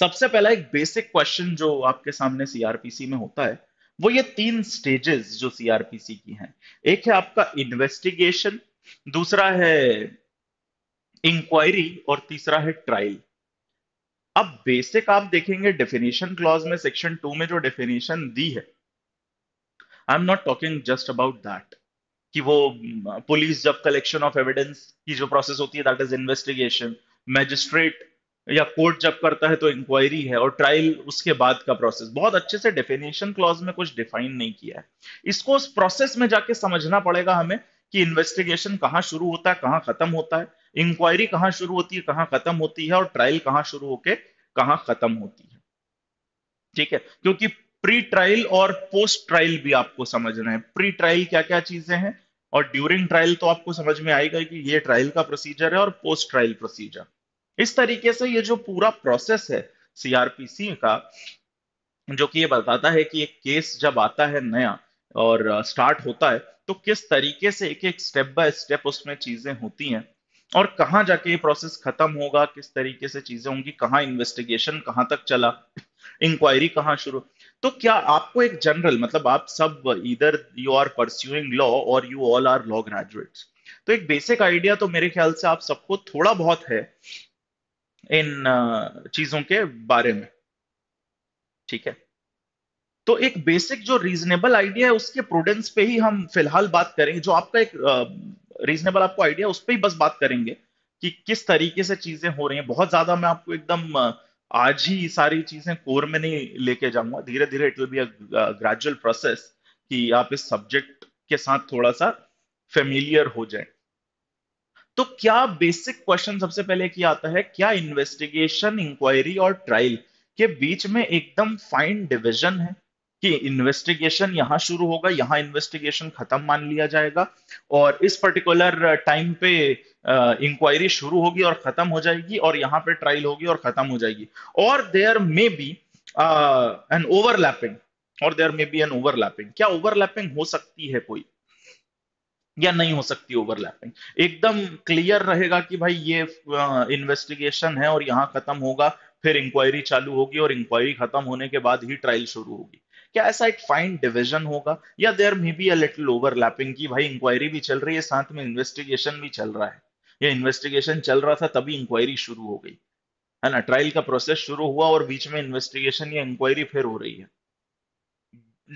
सबसे पहला एक बेसिक क्वेश्चन जो आपके सामने सीआरपीसी में होता है वो ये तीन स्टेजेस जो सीआरपीसी की हैं एक है आपका इन्वेस्टिगेशन दूसरा है इंक्वायरी और तीसरा है ट्रायल अब बेसिक आप देखेंगे डेफिनेशन क्लॉज में सेक्शन टू में जो डेफिनेशन दी है I am not talking just about that कि वो पुलिस जब कलेक्शन ऑफ एविडेंस की जो प्रोसेस होती है दैट इज इन्वेस्टिगेशन मैजिस्ट्रेट या कोर्ट जब करता है तो इंक्वायरी है और ट्रायल उसके बाद का प्रोसेस बहुत अच्छे से डेफिनेशन क्लॉज में कुछ डिफाइन नहीं किया है इसको उस प्रोसेस में जाके समझना पड़ेगा हमें कि इन्वेस्टिगेशन कहाँ शुरू होता है कहाँ खत्म होता है इंक्वायरी कहाँ शुरू होती है कहाँ खत्म होती है और ट्रायल कहाँ शुरू होके कहाँ खत्म होती है ठीक है क्योंकि प्री ट्रायल और पोस्ट ट्रायल भी आपको समझना है प्री ट्रायल क्या क्या चीजें हैं और ड्यूरिंग ट्रायल तो आपको समझ में आएगा कि ये ट्रायल का प्रोसीजर है और पोस्ट ट्रायल प्रोसीजर इस तरीके से ये जो पूरा प्रोसेस है सीआरपीसी का जो कि ये बताता है कि एक केस जब आता है नया और स्टार्ट होता है तो किस तरीके से एक एक स्टेप बाय स्टेप उसमें चीजें होती हैं और कहाँ जाके ये प्रोसेस खत्म होगा किस तरीके से चीजें होंगी कहाँ इन्वेस्टिगेशन कहाँ तक चला इंक्वायरी कहाँ शुरू तो क्या आपको एक जनरल मतलब आप सब इधर यू आर परस्यूइंग लॉ और you all are law graduates तो एक बेसिक आइडिया तो मेरे ख्याल से आप सबको थोड़ा बहुत है इन चीजों के बारे में ठीक है तो एक बेसिक जो रीजनेबल आइडिया है उसके प्रूडेंस पे ही हम फिलहाल बात करेंगे जो आपका एक रीजनेबल आपको आइडिया उस पर ही बस बात करेंगे कि किस तरीके से चीजें हो रही हैं बहुत ज्यादा मैं आपको एकदम आज ही सारी चीजें कोर में नहीं लेके जाऊंगा धीरे धीरे it will be a gradual process कि आप इस सब्जेक्ट के साथ थोड़ा सा फेमिलियर हो जाए तो क्या बेसिक क्वेश्चन सबसे पहले किया आता है क्या इन्वेस्टिगेशन इंक्वायरी और ट्रायल के बीच में एकदम फाइन डिविजन है कि इन्वेस्टिगेशन यहां शुरू होगा यहां इन्वेस्टिगेशन खत्म मान लिया जाएगा और इस पर्टिकुलर टाइम पे इंक्वायरी शुरू होगी और खत्म हो जाएगी और यहां पे ट्रायल होगी और खत्म हो जाएगी और there may be an overlapping और there may be an overlapping क्या ओवरलैपिंग हो सकती है कोई या नहीं हो सकती ओवरलैपिंग एकदम क्लियर रहेगा कि भाई ये इन्वेस्टिगेशन है और यहाँ खत्म होगा फिर इंक्वायरी चालू होगी और इंक्वायरी खत्म होने के बाद ही ट्रायल शुरू होगी क्या ऐसा एक फाइन डिविजन होगा या there may be a little overlapping की भाई इंक्वायरी भी चल रही है साथ में इन्वेस्टिगेशन भी चल रहा है या इन्वेस्टिगेशन चल रहा था तभी इंक्वायरी शुरू हो गई है ना ट्रायल का प्रोसेस शुरू हुआ और बीच में इन्वेस्टिगेशन या इंक्वायरी फिर हो रही है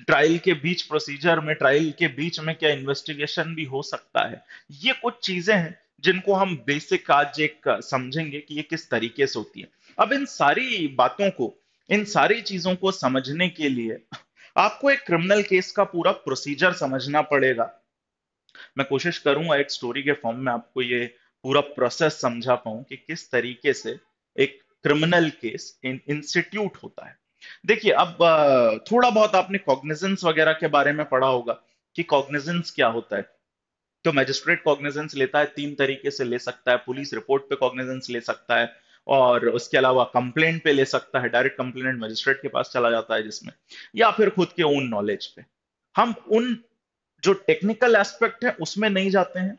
ट्रायल के बीच प्रोसीजर में ट्रायल के बीच में क्या इन्वेस्टिगेशन भी हो सकता है ये कुछ चीजें हैं जिनको हम बेसिक आज एक समझेंगे कि ये किस तरीके से होती है अब इन सारी बातों को इन सारी चीजों को समझने के लिए आपको एक क्रिमिनल केस का पूरा प्रोसीजर समझना पड़ेगा मैं कोशिश करूंगा एक स्टोरी के फॉर्म में आपको ये पूरा प्रोसेस समझा पाऊं कि किस तरीके से एक क्रिमिनल केस इंस्टीट्यूट होता है देखिए अब थोड़ा बहुत आपने कॉग्निजेंस वगैरह के बारे में पढ़ा होगा कि कॉग्निजेंस क्या होता है तो मैजिस्ट्रेट कॉग्निजेंस लेता है तीन तरीके से ले सकता है पुलिस रिपोर्ट पे कॉग्निजेंस ले सकता है और उसके अलावा कंप्लेंट पे ले सकता है डायरेक्ट कंप्लेंट मजिस्ट्रेट के पास चला जाता है जिसमें या फिर खुद के ओन नॉलेज पे हम उन जो टेक्निकल एस्पेक्ट है उसमें नहीं जाते हैं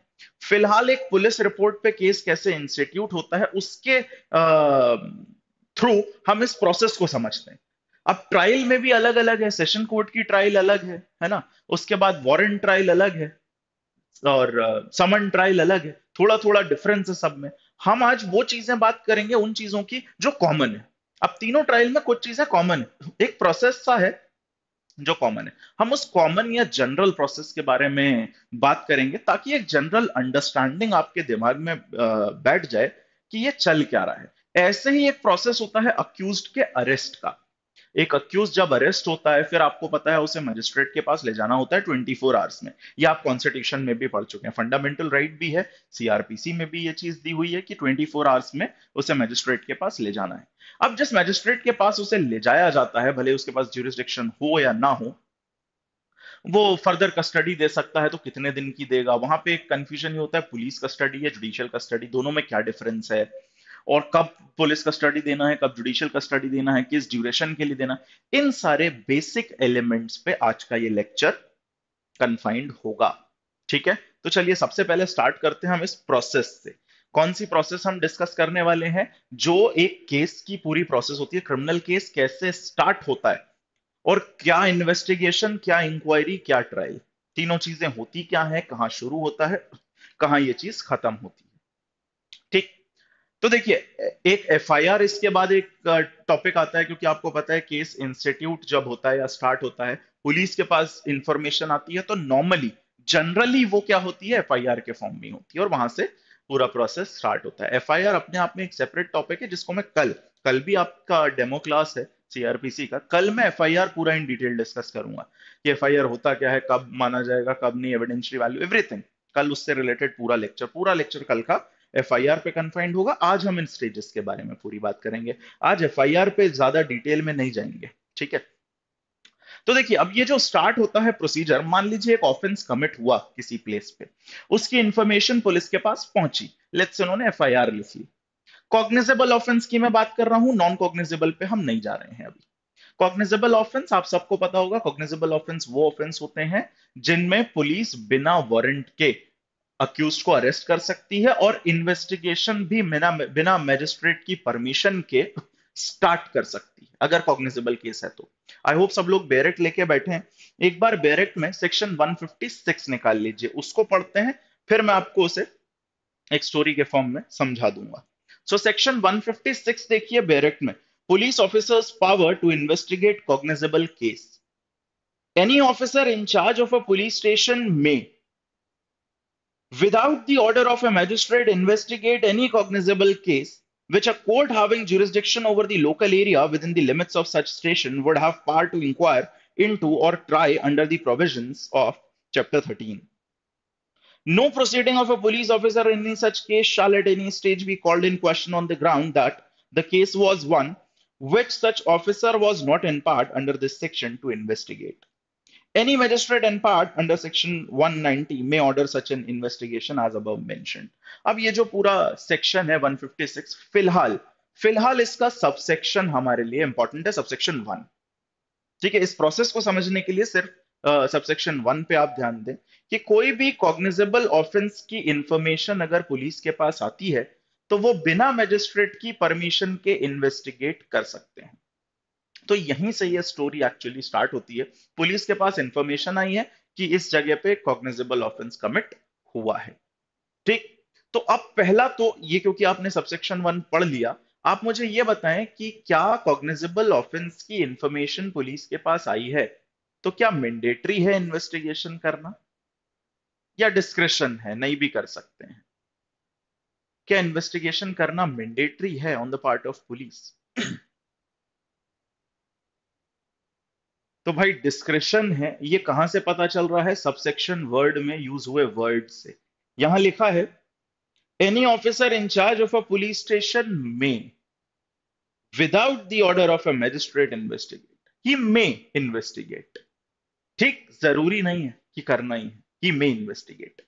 फिलहाल एक पुलिस रिपोर्ट पे केस कैसे इंस्टीट्यूट होता है उसके थ्रू हम इस प्रोसेस को समझते हैं अब ट्रायल में भी अलग अलग है सेशन कोर्ट की ट्रायल अलग है है ना उसके बाद वारंट ट्रायल अलग है और समन uh, ट्रायल अलग है थोड़ा थोड़ा डिफरेंस है सब में हम आज वो चीजें बात करेंगे उन चीजों की जो कॉमन है अब तीनों ट्रायल में कुछ चीजें कॉमन है एक प्रोसेस सा है जो कॉमन है हम उस कॉमन या जनरल प्रोसेस के बारे में बात करेंगे ताकि एक जनरल अंडरस्टैंडिंग आपके दिमाग में uh, बैठ जाए कि ये चल क्या रहा है ऐसे ही एक प्रोसेस होता है अक्यूज के अरेस्ट का एक अक्यूज जब अरेस्ट होता है फिर आपको पता है उसे मजिस्ट्रेट के पास ले जाना होता है 24 फोर आवर्स में ये आप कॉन्स्टिट्यूशन में भी पढ़ चुके हैं फंडामेंटल राइट भी है सीआरपीसी में भी ये चीज दी हुई है कि 24 फोर आवर्स में उसे मजिस्ट्रेट के पास ले जाना है अब जिस मजिस्ट्रेट के पास उसे ले जाया जाता है भले उसके पास ज्यूरिस्डिक्शन हो या ना हो वो फर्दर कस्टडी दे सकता है तो कितने दिन की देगा वहां पे एक कंफ्यूजन ही होता है पुलिस कस्टडी या जुडिशियल कस्टडी दोनों में क्या डिफरेंस है और कब पुलिस कस्टडी देना है कब जुडिशियल कस्टडी देना है किस ड्यूरेशन के लिए देना इन सारे बेसिक एलिमेंट्स पे आज का ये लेक्चर कन्फाइंड होगा ठीक है तो चलिए सबसे पहले स्टार्ट करते हैं हम इस प्रोसेस से कौन सी प्रोसेस हम डिस्कस करने वाले हैं जो एक केस की पूरी प्रोसेस होती है क्रिमिनल केस कैसे स्टार्ट होता है और क्या इन्वेस्टिगेशन क्या इंक्वायरी क्या ट्रायल तीनों चीजें होती क्या है कहां शुरू होता है कहां ये चीज खत्म होती है तो देखिए एक एफआईआर इसके बाद एक टॉपिक आता है क्योंकि आपको पता है केस इंस्टीट्यूट जब होता है या स्टार्ट होता है पुलिस के पास इंफॉर्मेशन आती है तो नॉर्मली जनरली वो क्या होती है एफआईआर के फॉर्म में होती है और वहां से पूरा प्रोसेस स्टार्ट होता है एफआईआर अपने आप में एक सेपरेट टॉपिक है जिसको मैं कल कल भी आपका डेमो क्लास है सीआरपीसी का कल मैं एफआईआर पूरा इन डिटेल डिस्कस करूंगा कि एफआईआर होता क्या है कब माना जाएगा कब नहीं एविडेंशरी वैल्यू एवरीथिंग कल उससे रिलेटेड पूरा लेक्चर पूरा लेक्चर कल का एफ पे कन्फाइंड होगा आज हम इन स्टेजेस के बारे में पूरी बात करेंगे आज एफ पे ज्यादा डिटेल में नहीं जाएंगे ठीक है तो देखिए अब ये जो स्टार्ट होता है प्रोसीजर मान लीजिए एक ऑफेंस कमिट हुआ किसी प्लेस पे उसकी इंफॉर्मेशन पुलिस के पास पहुंची लेट्स उन्होंने एफ लिख ली कॉग्निजेबल ऑफेंस की मैं बात कर रहा हूं नॉन कॉग्निजेबल पे हम नहीं जा रहे हैं अभी कॉग्निजेबल ऑफेंस आप सबको पता होगा कॉग्निजेबल ऑफेंस वो ऑफेंस होते हैं जिनमें पुलिस बिना वारंट के अक्यूज को अरेस्ट कर सकती है और इन्वेस्टिगेशन भी बिना बिना मैजिस्ट्रेट की परमिशन के स्टार्ट कर सकती है अगर कॉग्निजेबल केस है तो आई होप सब लोग बेरेक्ट लेके बैठे हैं एक बार बेरेक्ट में सेक्शन 156 निकाल लीजिए उसको पढ़ते हैं फिर मैं आपको उसे एक स्टोरी के फॉर्म में समझा दूंगा सो सेक्शन 156 देखिए बेरेक्ट में police officers power to investigate cognizable case any officer in charge of a police station में without the order of a magistrate investigate any cognizable case which a court having jurisdiction over the local area within the limits of such station would have power to inquire into or try under the provisions of chapter 13 no proceeding of a police officer in any such case shall at any stage be called in question on the ground that the case was one which such officer was not empowered under this section to investigate Any magistrate and part under section 190 may order such an investigation as above mentioned. ab ye jo pura section hai 156 फिलहाल फिलहाल इसका subsection हमारे लिए important है subsection 1 theek hai is process ko samajhne ke liye sirf subsection uh, one पे आप ध्यान दें कि कोई भी कॉग्निजेबल ऑफेंस की इंफॉर्मेशन अगर पुलिस के पास आती है तो वो बिना मजिस्ट्रेट की परमिशन के इन्वेस्टिगेट कर सकते हैं तो यहीं से ये स्टोरी एक्चुअली स्टार्ट होती है पुलिस के पास इंफॉर्मेशन आई है कि इस जगह पे कॉग्निजेबल ऑफेंस कमिट हुआ है ठीक तो अब पहला तो ये क्योंकि आपने सबसेक्शन वन पढ़ लिया आप मुझे ये बताएं कि क्या कॉग्निजेबल ऑफेंस की इंफॉर्मेशन पुलिस के पास आई है तो क्या मैंडेटरी है इन्वेस्टिगेशन करना या डिस्क्रिप्शन है नहीं भी कर सकते हैं क्या इन्वेस्टिगेशन करना मैंडेटरी है on the part of police तो भाई डिस्क्रिप्शन है ये कहां से पता चल रहा है सबसेक्शन वर्ड में यूज हुए वर्ड से यहां लिखा है any officer in charge of a police station में without the order of a magistrate investigate he may investigate ठीक जरूरी नहीं है कि करना ही है ही मे इन्वेस्टिगेट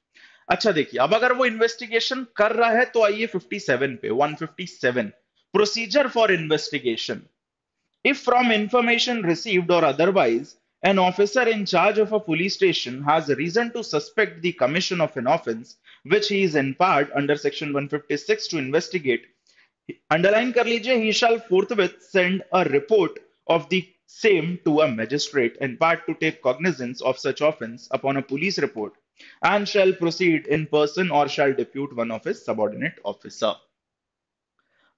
अच्छा देखिए अब अगर वो इन्वेस्टिगेशन कर रहा है तो आइए 57 पे 157 procedure for investigation If from information received or otherwise, an officer in charge of a police station has reason to suspect the commission of an offense which he is empowered under section 156 to investigate underline kar lijiye he shall forthwith send a report of the same to a magistrate empowered to take cognizance of such offense upon a police report and shall proceed in person or shall depute one of his subordinate officer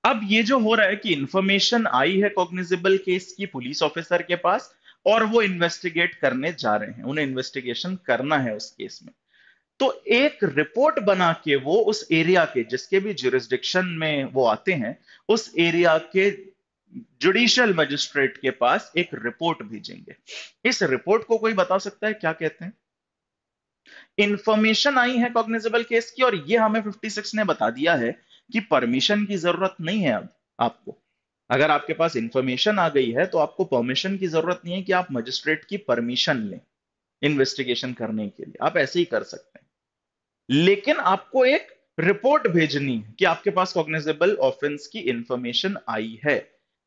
अब ये जो हो रहा है कि information आई है cognizable case की पुलिस ऑफिसर के पास और वो इन्वेस्टिगेट करने जा रहे हैं उन्हें इन्वेस्टिगेशन करना है उस केस में तो एक रिपोर्ट बना के वो उस एरिया के जिसके भी जुरिस्डिक्शन में वो आते हैं उस एरिया के जुडिशियल मजिस्ट्रेट के पास एक रिपोर्ट भेजेंगे इस रिपोर्ट को कोई बता सकता है क्या कहते हैं इंफॉर्मेशन आई है कॉग्निजेबल केस की और ये हमें 56 ने बता दिया है कि परमिशन की जरूरत नहीं है अब आपको अगर आपके पास इंफॉर्मेशन आ गई है तो आपको परमिशन की जरूरत नहीं है कि आप मजिस्ट्रेट की परमिशन लें इन्वेस्टिगेशन करने के लिए आप ऐसे ही कर सकते हैं लेकिन आपको एक रिपोर्ट भेजनी है कि आपके पास कॉग्निजेबल ऑफेंस की इंफॉर्मेशन आई है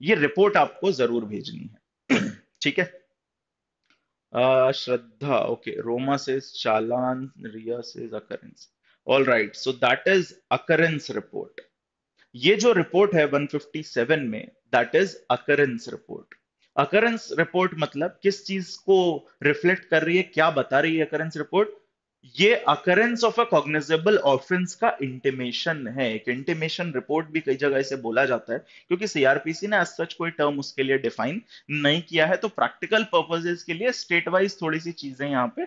ये रिपोर्ट आपको जरूर भेजनी है ठीक है श्रद्धा ओके रोमा से चालान रिया से occurrence all right so that is occurrence report ये जो रिपोर्ट है 157 में that is occurrence report occurrence report मतलब किस चीज को रिफ्लेक्ट कर रही है क्या बता रही है अकरेंस रिपोर्ट ये occurrence of a cognizable offence का इंटीमेशन है एक इंटीमेशन रिपोर्ट भी कई जगह इसे बोला जाता है क्योंकि सीआरपीसी ने सच कोई टर्म उसके लिए डिफाइन नहीं किया है तो प्रैक्टिकल पर्पजेस के लिए स्टेट वाइज थोड़ी सी चीजें यहाँ पे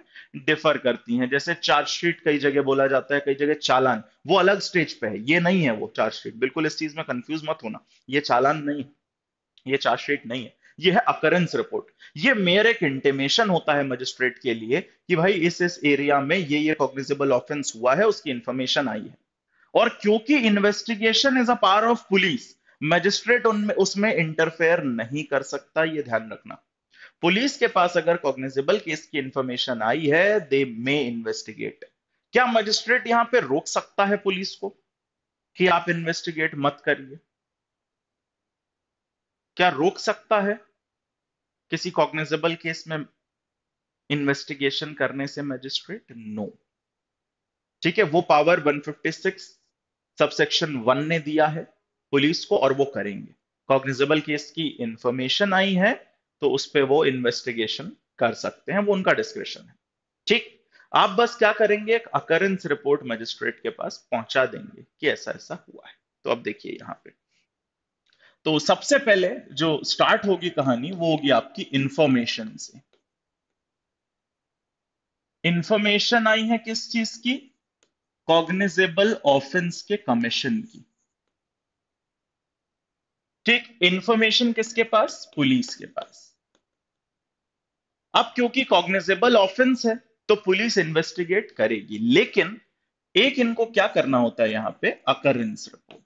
डिफर करती हैं जैसे चार्जशीट कई जगह बोला जाता है कई जगह चालान वो अलग स्टेज पे है ये नहीं है वो चार्जशीट बिल्कुल इस चीज में कंफ्यूज मत होना ये चालान नहीं है ये चार्जशीट नहीं है यह है अकरेंस रिपोर्ट ये मेयर एक इंटीमेशन होता है मजिस्ट्रेट के लिए कि भाई इस इस एरिया में ये ये कॉग्निजेबल ऑफेंस हुआ है उसकी इंफॉर्मेशन आई है और क्योंकि investigation is a power of police magistrate उनमें उसमें इंटरफेयर नहीं कर सकता ये ध्यान रखना पुलिस के पास अगर कॉग्निजेबल केस की इंफॉर्मेशन आई है दे मे इन्वेस्टिगेट क्या मजिस्ट्रेट यहां पे रोक सकता है पुलिस को कि आप इन्वेस्टिगेट मत करिए क्या रोक सकता है किसी कॉग्निजेबल केस में इन्वेस्टिगेशन करने से मजिस्ट्रेट नो ठीक है वो पावर 156 सबसेक्शन वन ने दिया है पुलिस को और वो करेंगे कॉग्निजेबल केस की इंफॉर्मेशन आई है तो उस पर वो इन्वेस्टिगेशन कर सकते हैं वो उनका डिस्क्रिप्शन है ठीक आप बस क्या करेंगे एक अकरेंस रिपोर्ट मजिस्ट्रेट के पास पहुंचा देंगे कि ऐसा ऐसा हुआ है तो अब देखिए यहां पर तो सबसे पहले जो स्टार्ट होगी कहानी वो होगी आपकी इंफॉर्मेशन से इंफॉर्मेशन आई है किस चीज की कॉग्निजेबल ऑफेंस के कमीशन की ठीक इंफॉर्मेशन किसके पास पुलिस के पास अब क्योंकि कॉग्निजेबल ऑफेंस है तो पुलिस इन्वेस्टिगेट करेगी लेकिन एक इनको क्या करना होता है यहां पे अकरेंस रिपोर्ट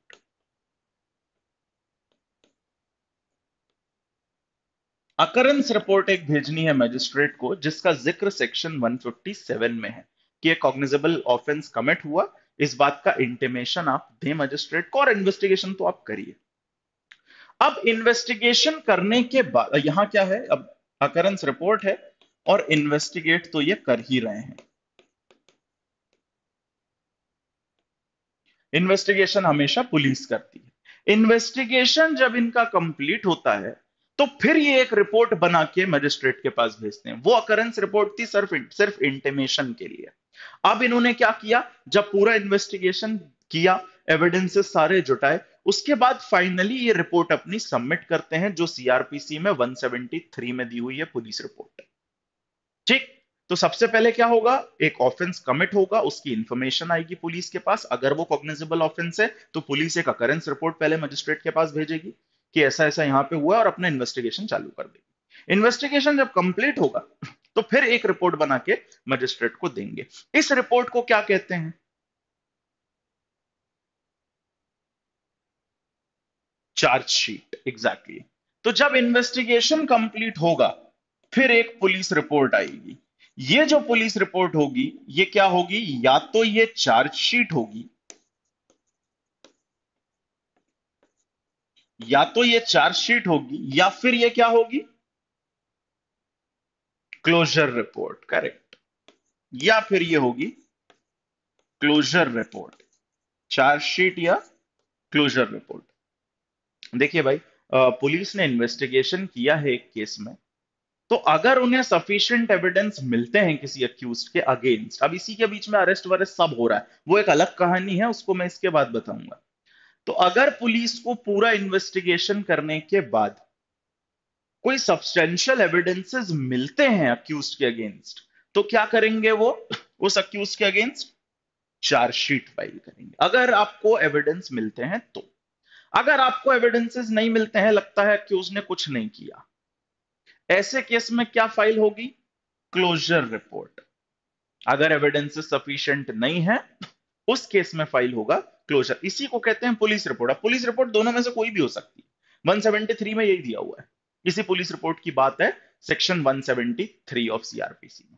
अकरेंस रिपोर्ट एक भेजनी है मजिस्ट्रेट को जिसका जिक्र सेक्शन 157 में है कि एक कॉग्निजेबल ऑफेंस कमिट हुआ इस बात का इंटीमेशन आप दे मजिस्ट्रेट को और इन्वेस्टिगेशन तो आप करिए अब इन्वेस्टिगेशन करने के बाद यहां क्या है अब अकरेंस रिपोर्ट है और इन्वेस्टिगेट तो ये कर ही रहे हैं इन्वेस्टिगेशन हमेशा पुलिस करती है इन्वेस्टिगेशन जब इनका कंप्लीट होता है तो फिर ये एक रिपोर्ट बना के मजिस्ट्रेट के पास भेजते हैं वो अकरेंस रिपोर्ट थी सिर्फ सिर्फ इंटीमेशन के लिए अब इन्होंने क्या किया जब पूरा इन्वेस्टिगेशन किया एविडेंसेस सारे जुटाए उसके बाद फाइनली ये रिपोर्ट अपनी सबमिट करते हैं जो सीआरपीसी में 173 में दी हुई है पुलिस रिपोर्ट ठीक तो सबसे पहले क्या होगा एक ऑफेंस कमिट होगा उसकी इंफॉर्मेशन आएगी पुलिस के पास अगर वो कॉग्निजेबल ऑफेंस है तो पुलिस एक अकरेंस रिपोर्ट पहले मजिस्ट्रेट के पास भेजेगी कि ऐसा ऐसा यहाँ पे हुआ और अपना इन्वेस्टिगेशन चालू कर देगी इन्वेस्टिगेशन जब कंप्लीट होगा तो फिर एक रिपोर्ट बना के मजिस्ट्रेट को देंगे इस रिपोर्ट को क्या कहते हैं चार्जशीट एग्जैक्टली exactly. तो जब इन्वेस्टिगेशन कंप्लीट होगा फिर एक पुलिस रिपोर्ट आएगी ये जो पुलिस रिपोर्ट होगी ये क्या होगी या तो ये चार्जशीट होगी या तो ये चार्जशीट होगी या फिर ये क्या होगी क्लोजर रिपोर्ट करेक्ट या फिर ये होगी क्लोजर रिपोर्ट चार्जशीट या क्लोजर रिपोर्ट देखिए भाई पुलिस ने इन्वेस्टिगेशन किया है एक केस में तो अगर उन्हें सफिशियंट एविडेंस मिलते हैं किसी अक्यूज के अगेंस्ट अब इसी के बीच में अरेस्ट वरेस्ट सब हो रहा है वो एक अलग कहानी है उसको मैं इसके बाद बताऊंगा तो अगर पुलिस को पूरा इन्वेस्टिगेशन करने के बाद कोई सब्सटेंशियल एविडेंसेस मिलते हैं अक्यूज के अगेंस्ट तो क्या करेंगे वो उस अक्यूज के अगेंस्ट चार्जशीट फाइल करेंगे अगर आपको एविडेंस मिलते हैं तो अगर आपको एविडेंसेस नहीं मिलते हैं लगता है अक्यूज ने कुछ नहीं किया ऐसे केस में क्या फाइल होगी क्लोजर रिपोर्ट अगर एविडेंसेस सफिशियंट नहीं है उस केस में फाइल होगा क्लोजर इसी को कहते हैं पुलिस रिपोर्ट अब पुलिस रिपोर्ट दोनों में से कोई भी हो सकती है 173 में यही दिया हुआ है इसी पुलिस रिपोर्ट की बात है section 173 seventy three of CrPC में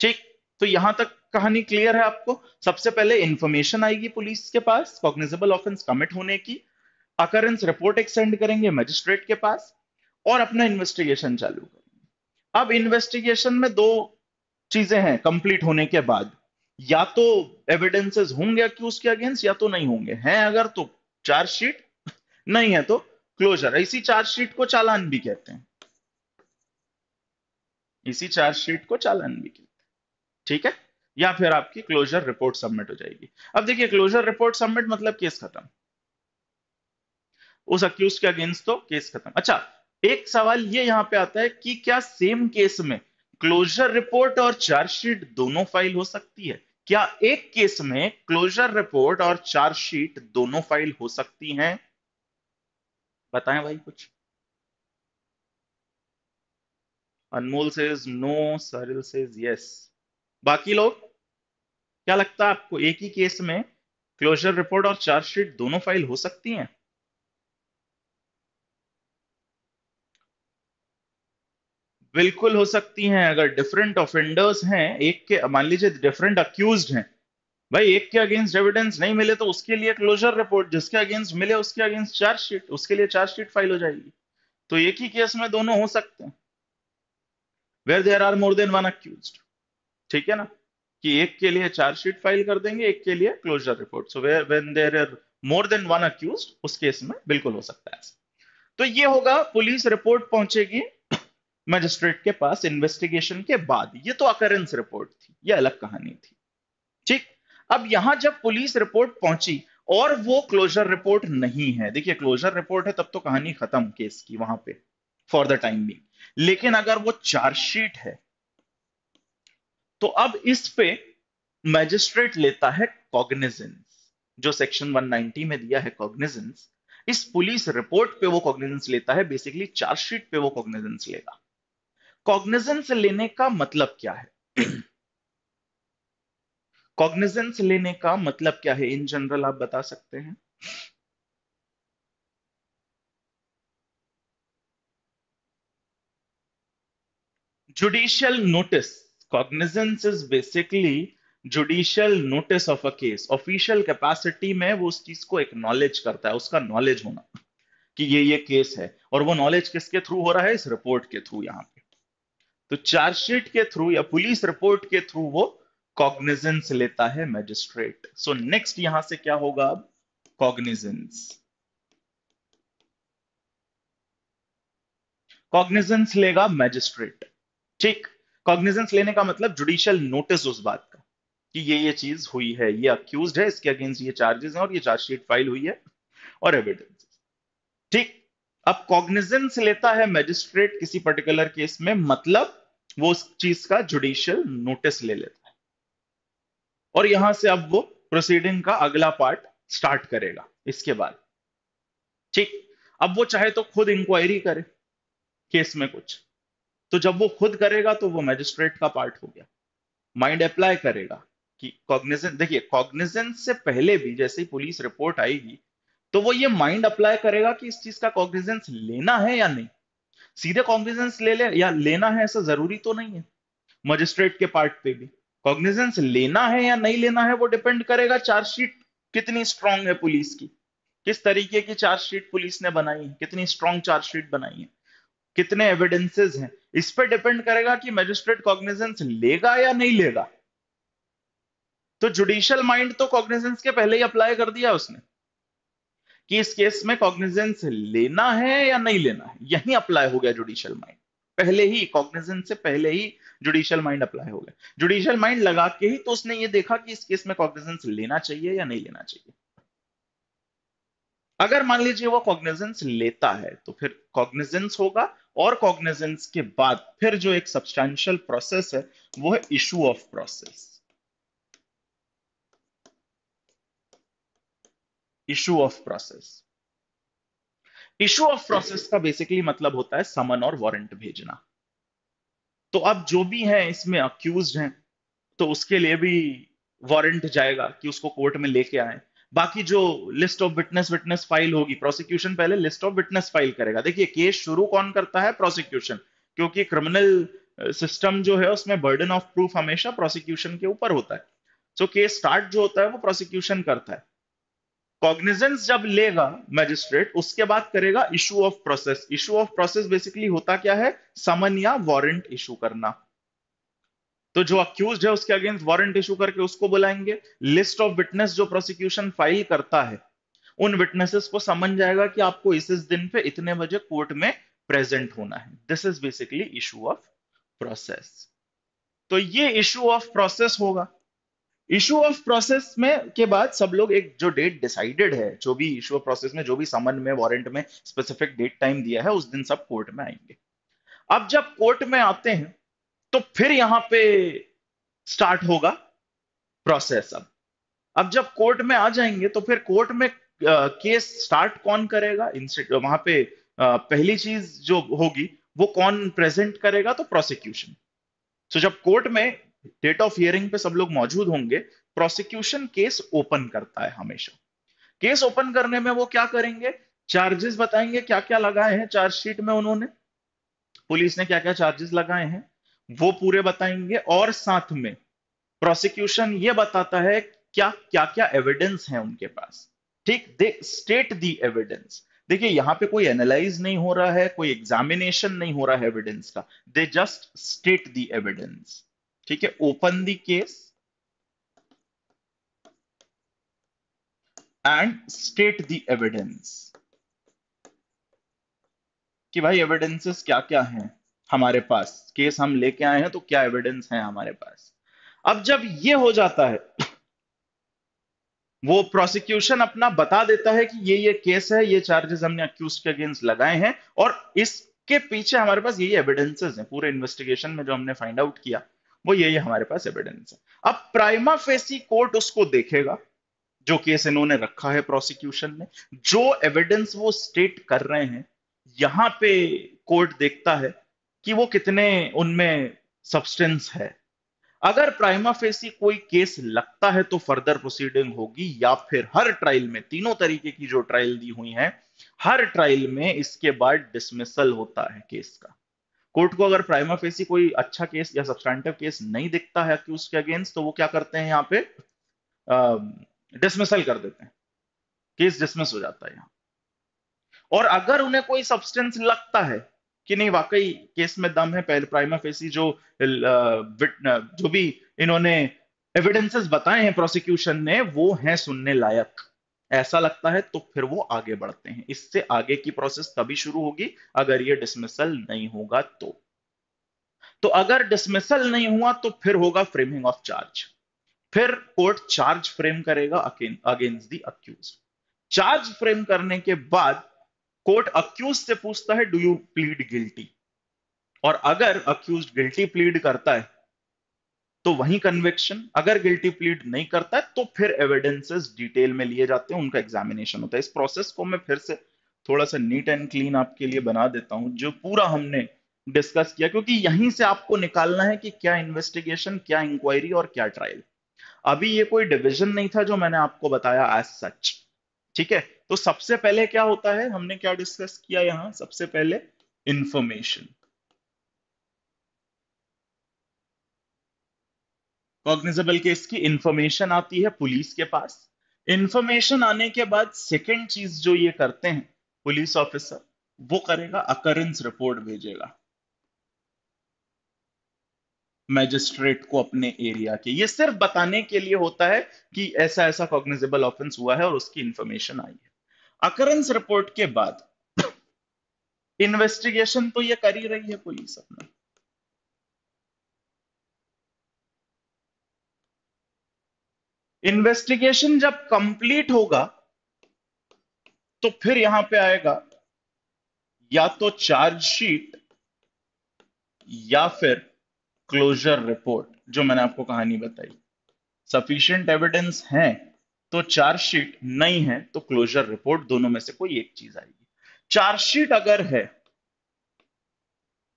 ठीक तो यहां तक कहानी क्लियर है आपको सबसे पहले इंफॉर्मेशन आएगी पुलिस के पास कॉग्निजेबल ऑफेंस कमिट होने की अकरेंस रिपोर्ट एक्सटेंड करेंगे मजिस्ट्रेट के पास और अपना इन्वेस्टिगेशन चालू करेंगे अब इन्वेस्टिगेशन में दो चीजें हैं कंप्लीट होने के बाद या तो एविडेंसेस होंगे कि उसके अगेंस्ट या तो नहीं होंगे हैं अगर तो चार्जशीट नहीं है तो क्लोजर इसी चार्जशीट को चालान भी कहते हैं इसी चार्जशीट को चालान भी कहते हैं ठीक है या फिर आपकी क्लोजर रिपोर्ट सबमिट हो जाएगी अब देखिए क्लोजर रिपोर्ट सबमिट मतलब केस खत्म उस अक्यूज के अगेंस्ट तो केस खत्म अच्छा एक सवाल ये यहां पे आता है कि क्या सेम केस में क्लोजर रिपोर्ट और चार्जशीट दोनों फाइल हो सकती है क्या एक केस में क्लोजर रिपोर्ट और चार्जशीट दोनों फाइल हो सकती हैं बताएं भाई कुछ Anmol says no Saril says yes बाकी लोग क्या लगता है आपको एक ही केस में क्लोजर रिपोर्ट और चार्जशीट दोनों फाइल हो सकती हैं बिल्कुल हो सकती हैं अगर डिफरेंट ऑफेंडर्स हैं एक के मान लीजिए डिफरेंट अक्यूज हैं भाई एक के अगेंस्ट एविडेंस नहीं मिले तो उसके लिए क्लोजर रिपोर्ट जिसके अगेंस्ट मिले उसके अगेंस्ट चार्जशीट उसके लिए चार्जशीट फाइल हो जाएगी तो एक ही केस में दोनों हो सकते हैं where there are more than one accused ठीक है ना कि एक के लिए चार्जशीट फाइल कर देंगे एक के लिए closure report so where when there are more than one accused उस केस में बिल्कुल हो सकता है तो ये होगा पुलिस रिपोर्ट पहुंचेगी मजिस्ट्रेट के पास इन्वेस्टिगेशन के बाद ये तो अकरेंस रिपोर्ट थी ये अलग कहानी थी ठीक अब यहां जब पुलिस रिपोर्ट पहुंची और वो क्लोजर रिपोर्ट नहीं है देखिए क्लोजर रिपोर्ट है तब तो कहानी खत्म केस की वहां पे फॉर द टाइम बी लेकिन अगर वो चार्जशीट है तो अब इस पे मैजिस्ट्रेट लेता है कॉग्निजेंस जो सेक्शन 190 में दिया है कॉग्निजेंस इस पुलिस रिपोर्ट पे वो कॉग्निजेंस लेता है बेसिकली चार्जशीट पे वो कॉग्निजेंस लेगा कॉग्निजेंस लेने का मतलब क्या है कॉग्निजेंस लेने का मतलब क्या है इन जनरल आप बता सकते हैं judicial notice cognizance is basically judicial notice of a case official capacity में वो उस चीज को एक्नॉलेज करता है उसका नॉलेज होना कि ये ये केस है और वो नॉलेज किसके थ्रू हो रहा है इस रिपोर्ट के थ्रू यहां पे तो चार्जशीट के थ्रू या पुलिस रिपोर्ट के थ्रू वो कॉग्निजेंस लेता है मैजिस्ट्रेट सो नेक्स्ट यहां से क्या होगा अब कॉग्निजेंस कॉग्निजेंस लेगा मैजिस्ट्रेट ठीक कॉग्निजेंस लेने का मतलब जुडिशियल नोटिस उस बात का कि ये ये चीज हुई है ये अक्यूज है इसके अगेंस्ट ये चार्जेस हैं और ये चार्जशीट फाइल हुई है और एविडेंस ठीक अब कॉग्निजेंस लेता है मैजिस्ट्रेट किसी पर्टिकुलर केस में मतलब वो उस चीज का जुडिशियल नोटिस ले लेता है और यहां से अब वो प्रोसीडिंग का अगला पार्ट स्टार्ट करेगा इसके बाद ठीक अब वो चाहे तो खुद इंक्वायरी करे केस में कुछ तो जब वो खुद करेगा तो वो मैजिस्ट्रेट का पार्ट हो गया माइंड अप्लाई करेगा कि कॉग्निजेंस देखिए कॉग्निजेंस से पहले भी जैसे ही पुलिस रिपोर्ट आएगी तो वो ये माइंड अप्लाई करेगा कि इस चीज का कॉग्निजेंस लेना है या नहीं सीधे कॉग्निजेंस ले ले या लेना है ऐसा जरूरी तो नहीं है मजिस्ट्रेट के पार्ट पे भी कॉग्निजेंस लेना है या नहीं लेना है वो डिपेंड करेगा चार्जशीट कितनी स्ट्रांग है पुलिस की किस तरीके की चार्जशीट पुलिस ने बनाई है कितनी स्ट्रांग चार्जशीट बनाई है कितने एविडेंसेस हैं इस पर डिपेंड करेगा कि मजिस्ट्रेट कॉग्निजेंस लेगा या नहीं लेगा तो जुडिशियल माइंड तो कॉग्निजेंस के पहले ही अप्लाई कर दिया उसने कि इस केस में कॉग्निजेंस लेना है या नहीं लेना है यही अप्लाई हो गया जुडिशियल माइंड पहले ही कॉग्निजेंस से पहले ही जुडिशियल माइंड अप्लाई हो गया जुडिशियल माइंड लगा के ही तो उसने ये देखा कि इस केस में कॉग्निजेंस लेना चाहिए या नहीं लेना चाहिए अगर मान लीजिए वो कॉग्निजेंस लेता है तो फिर कॉग्निजेंस होगा और कॉग्निजेंस के बाद फिर जो एक सब्सटैंशियल प्रोसेस है वो है issue of process issue of process issue of process का बेसिकली मतलब होता है समन और वारंट भेजना तो अब जो भी है इसमें अक्यूज हैं तो उसके लिए भी वारंट जाएगा कि उसको कोर्ट में लेके आए बाकी जो list of witness witness file होगी प्रोसिक्यूशन पहले लिस्ट ऑफ विटनेस फाइल करेगा देखिए केस शुरू कौन करता है प्रोसिक्यूशन क्योंकि क्रिमिनल सिस्टम uh, जो है उसमें बर्डन ऑफ प्रूफ हमेशा प्रोसिक्यूशन के ऊपर होता है सो केस स्टार्ट जो होता है वो प्रोसिक्यूशन करता है कॉग्निजेंस जब लेगा मैजिस्ट्रेट उसके बाद करेगा issue of process issue of process basically होता क्या है समन या वारंट इशू करना तो जो अक्यूज है उसके अगेंस्ट वारंट इशू करके उसको बुलाएंगे लिस्ट ऑफ विटनेस जो प्रोसिक्यूशन फाइल करता है उन विटनेसेस को समझ जाएगा कि आपको इस इस दिन पे इतने बजे कोर्ट में प्रेजेंट होना है this is basically issue of process तो ये इशू ऑफ प्रोसेस होगा इशू ऑफ प्रोसेस में के बाद सब लोग एक जो डेट डिसाइडेड है जो भी इशू ऑफ प्रोसेस में जो भी समन में वारंट में स्पेसिफिक डेट टाइम दिया है उस दिन सब कोर्ट में आएंगे अब जब कोर्ट में आते हैं तो फिर यहां पे स्टार्ट होगा प्रोसेस अब अब जब कोर्ट में आ जाएंगे तो फिर कोर्ट में केस स्टार्ट कौन करेगा वहां पे पहली चीज जो होगी वो कौन प्रेजेंट करेगा तो प्रोसिक्यूशन सो so, जब कोर्ट में डेट ऑफ हियरिंग पे सब लोग मौजूद होंगे प्रोसिक्यूशन केस ओपन करता है हमेशा केस ओपन करने में वो क्या करेंगे चार्जेस बताएंगे क्या क्या लगाए हैं चार्जशीट में उन्होंने पुलिस ने क्या क्या चार्जेस लगाए हैं वो पूरे बताएंगे और साथ में प्रोसिक्यूशन ये बताता है क्या क्या क्या एविडेंस है उनके पास ठीक दे स्टेट दी एविडेंस देखिए यहां पे कोई एनालाइज नहीं हो रहा है कोई एग्जामिनेशन नहीं हो रहा है एविडेंस का they just state the evidence ठीक है open the case and state the evidence कि भाई एविडेंसेस क्या क्या हैं हमारे पास केस हम लेके आए हैं तो क्या एविडेंस है हमारे पास अब जब ये हो जाता है वो प्रोसिक्यूशन अपना बता देता है कि ये ये केस है ये चार्जेस हमने अक्यूज के अगेंस्ट लगाए हैं और इसके पीछे हमारे पास ये एविडेंसेस हैं पूरे इन्वेस्टिगेशन में जो हमने फाइंड आउट किया वो ये हमारे पास एविडेंस है अब प्राइमा फेसी कोर्ट उसको देखेगा जो केस इन्होंने रखा है प्रोसिक्यूशन में जो एविडेंस वो स्टेट कर रहे हैं यहाँ पे कोर्ट देखता है कि वो कितने उनमें सब्सटेंस है अगर प्राइमा फेसी कोई केस लगता है तो फर्दर प्रोसीडिंग होगी या फिर हर ट्रायल में तीनों तरीके की जो ट्रायल दी हुई है हर ट्रायल में इसके बाद डिसमिसल होता है केस का कोर्ट को अगर प्राइमा फेसी कोई अच्छा केस या सब्सटैंडिव केस नहीं दिखता है अक्यूज के अगेंस्ट तो वो क्या करते हैं यहाँ पे डिसमिसल कर देते हैं केस डिसमिस हो जाता है यहाँ और अगर उन्हें कोई सब्सटेंस लगता है कि नहीं वाकई केस में दम है पहले प्राइमा फेसी जो जो भी इन्होंने एविडेंसेस बताए हैं प्रोसिक्यूशन ने वो हैं सुनने लायक ऐसा लगता है तो फिर वो आगे बढ़ते हैं इससे आगे की प्रोसेस तभी शुरू होगी अगर ये डिसमिसल नहीं होगा तो तो अगर डिसमिसल नहीं हुआ तो फिर होगा फ्रेमिंग ऑफ चार्ज फिर कोर्ट चार्ज फ्रेम करेगा against the accused charge frame करने के बाद कोर्ट अक्यूज से पूछता है डू यू प्लीड गिल्टी और अगर अक्यूज गिल्टी प्लीड करता है तो वही कन्वेक्शन अगर गिल्टी प्लीड नहीं करता है तो फिर एविडेंसेस डिटेल में लिए जाते हैं उनका एग्जामिनेशन होता है इस प्रोसेस को मैं फिर से थोड़ा सा नीट एंड क्लीन आपके लिए बना देता हूं जो पूरा हमने डिस्कस किया क्योंकि यहीं से आपको निकालना है कि क्या इन्वेस्टिगेशन क्या इंक्वायरी और क्या ट्रायल अभी ये कोई डिविजन नहीं था जो मैंने आपको बताया एज सच ठीक है तो सबसे पहले क्या होता है हमने क्या डिस्कस किया यहाँ सबसे पहले इंफॉर्मेशन कॉग्निजेबल केस की इंफॉर्मेशन आती है पुलिस के पास इंफॉर्मेशन आने के बाद सेकेंड चीज जो ये करते हैं पुलिस ऑफिसर वो करेगा अकरेंस रिपोर्ट भेजेगा मैजिस्ट्रेट को अपने एरिया के ये सिर्फ बताने के लिए होता है कि ऐसा ऐसा कॉग्निजेबल ऑफेंस हुआ है और उसकी इंफॉर्मेशन आई है अकरेंस रिपोर्ट के बाद इन्वेस्टिगेशन तो ये कर ही रही है पुलिस अपना इन्वेस्टिगेशन जब कंप्लीट होगा तो फिर यहां पे आएगा या तो चार्जशीट या फिर क्लोजर रिपोर्ट जो मैंने आपको कहानी बताई सफिशियंट एविडेंस है तो चार्जशीट नहीं है तो क्लोजर रिपोर्ट दोनों में से कोई एक चीज आएगी चार्जशीट अगर है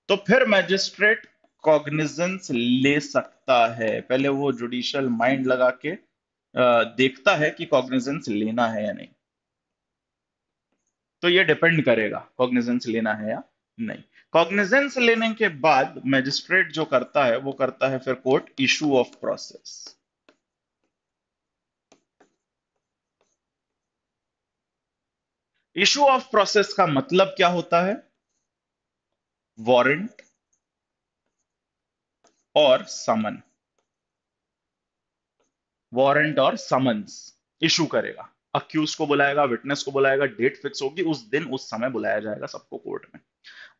तो फिर मैजिस्ट्रेट कॉग्निजेंस ले सकता है पहले वो जुडिशियल माइंड लगा के देखता है कि कॉग्निजेंस लेना है या नहीं तो ये डिपेंड करेगा कॉग्निजेंस लेना है या नहीं कॉग्निजेंस लेने के बाद मैजिस्ट्रेट जो करता है वो करता है फिर court issue of process issue of process का मतलब क्या होता है वारंट और समन वारंट और समन्स इशू करेगा अक्यूज को बुलाएगा विटनेस को बुलाएगा डेट फिक्स होगी उस दिन उस समय बुलाया जाएगा सबको कोर्ट में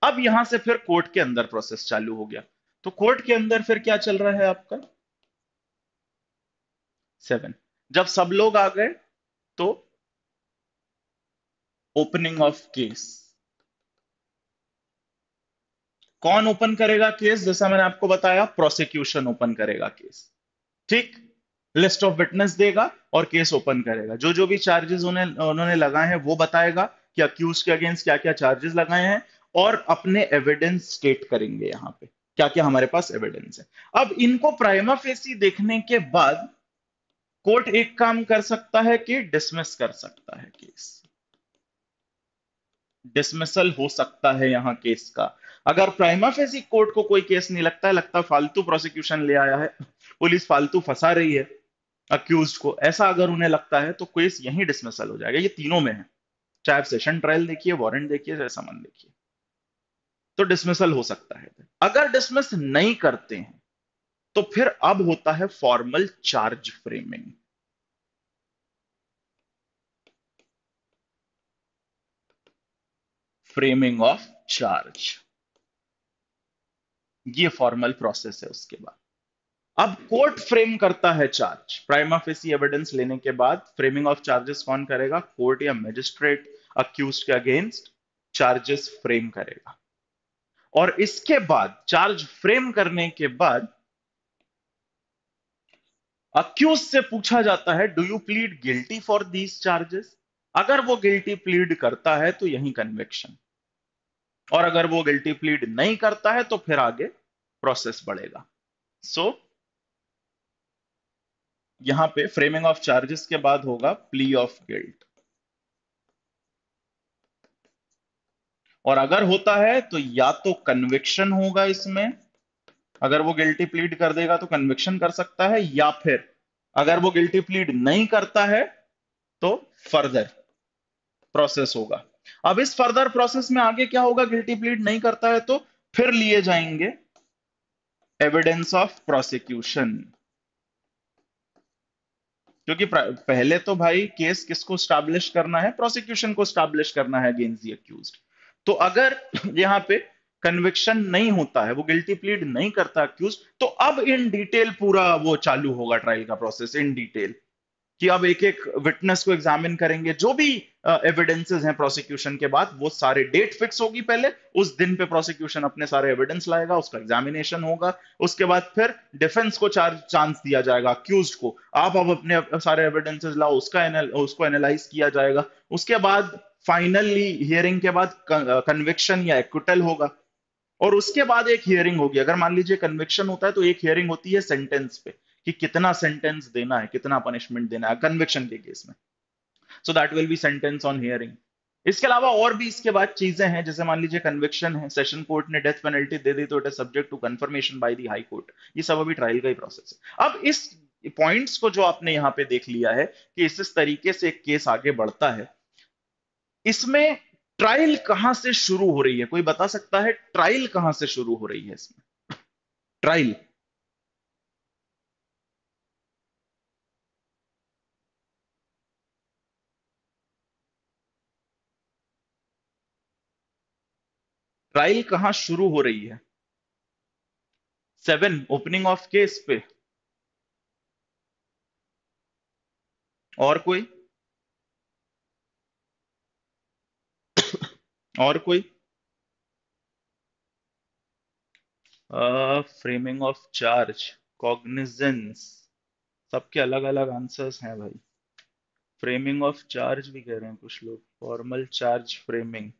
अब यहां से फिर कोर्ट के अंदर प्रोसेस चालू हो गया तो कोर्ट के अंदर फिर क्या चल रहा है आपका सेवन जब सब लोग आ गए तो ओपनिंग ऑफ केस कौन ओपन करेगा केस जैसा मैंने आपको बताया प्रोसिक्यूशन ओपन करेगा केस ठीक लिस्ट ऑफ विटनेस देगा और केस ओपन करेगा जो जो भी चार्जेस उन्होंने लगाए हैं वो बताएगा कि अक्यूज के अगेंस्ट क्या क्या चार्जेस लगाए हैं और अपने एविडेंस स्टेट करेंगे यहाँ पे क्या क्या हमारे पास एविडेंस है अब इनको प्राइमा फेसी देखने के बाद कोर्ट एक काम कर सकता है कि डिसमिस कर सकता है केस डिसमिसल हो सकता है यहाँ केस का अगर प्राइमा फेसी कोर्ट को कोई केस नहीं लगता है लगता फालतू प्रोसिक्यूशन ले आया है पुलिस फालतू फंसा रही है अक्यूज को ऐसा अगर उन्हें लगता है तो केस यही डिसमिसल हो जाएगा ये तीनों में है चाहे आप सेशन ट्रायल देखिए वारंट देखिए चाहे समन देखिए तो डिसमिसल हो सकता है अगर डिसमिस नहीं करते हैं तो फिर अब होता है formal charge framing framing of charge ये फॉर्मल प्रोसेस है उसके बाद अब कोर्ट फ्रेम करता है चार्ज प्राइमा फेसी एविडेंस लेने के बाद फ्रेमिंग ऑफ चार्जेस कौन करेगा कोर्ट या मजिस्ट्रेट अक्यूज के अगेंस्ट चार्जेस फ्रेम करेगा और इसके बाद चार्ज फ्रेम करने के बाद अक्यूज से पूछा जाता है do you plead guilty for these charges अगर वो गिल्टी प्लीड करता है तो यही कन्विक्शन और अगर वो गिल्टी प्लीड नहीं करता है तो फिर आगे प्रोसेस बढ़ेगा सो so, यहां पे फ्रेमिंग ऑफ चार्जेस के बाद होगा प्ली ऑफ गिल्ट और अगर होता है तो या तो कन्विक्शन होगा इसमें अगर वो गिल्टी प्लीड कर देगा तो कन्विक्शन कर सकता है या फिर अगर वो गिल्टी प्लीड नहीं करता है तो फर्दर प्रोसेस होगा अब इस फर्दर प्रोसेस में आगे क्या होगा गिल्टी प्लीड नहीं करता है तो फिर लिए जाएंगे एविडेंस ऑफ प्रोसिक्यूशन क्योंकि पहले तो भाई केस किसको स्टैब्लिश करना है प्रोसिक्यूशन को स्टैब्लिश करना है अगेंस्ट दी अक्यूज तो अगर यहाँ पे कन्विक्शन नहीं होता है वो गिल्टी प्लीड नहीं करता अक्यूज तो अब इन डिटेल पूरा वो चालू होगा ट्रायल का प्रोसेस इन डिटेल कि अब एक एक विटनेस को एग्जामिन करेंगे जो भी एविडेंसेस हैं प्रोसिक्यूशन के बाद वो सारे डेट फिक्स होगी पहले उस दिन पे प्रोसिक्यूशन अपने सारे एविडेंस लाएगा उसका एग्जामिनेशन होगा उसके बाद फिर डिफेंस को चार्ज चांस दिया जाएगा अक्यूज को आप अब अपने सारे एविडेंसेस लाओ उसका एनल, उसको एनालाइज किया जाएगा उसके बाद फाइनली हियरिंग के बाद कन्विक्शन या एक्विटल होगा और उसके बाद एक हियरिंग होगी अगर मान लीजिए कन्विक्शन होता है तो एक हियरिंग होती है सेंटेंस पे कि कितना सेंटेंस देना है कितना पनिशमेंट देना है कन्विक्शन के केस में so that will be sentence on hearing इसके अलावा और भी इसके बाद चीजें हैं जैसे मान लीजिए कन्विक्शन है सेशन कोर्ट ने डेथ पेनल्टी दे दी तो it is subject to confirmation by the high court ये सब अभी ट्रायल का ही प्रोसेस है अब इस पॉइंट्स को जो आपने यहां पे देख लिया है कि इस इस तरीके से एक केस आगे बढ़ता है इसमें ट्रायल कहां से शुरू हो रही है कोई बता सकता है ट्रायल कहां से शुरू हो रही है इसमें ट्रायल ट्रायल कहां शुरू हो रही है सेवन ओपनिंग ऑफ केस पे और कोई और कोई फ्रेमिंग ऑफ चार्ज कॉग्निजेंस सबके अलग अलग आंसर्स हैं भाई फ्रेमिंग ऑफ चार्ज भी कह रहे हैं कुछ लोग formal charge framing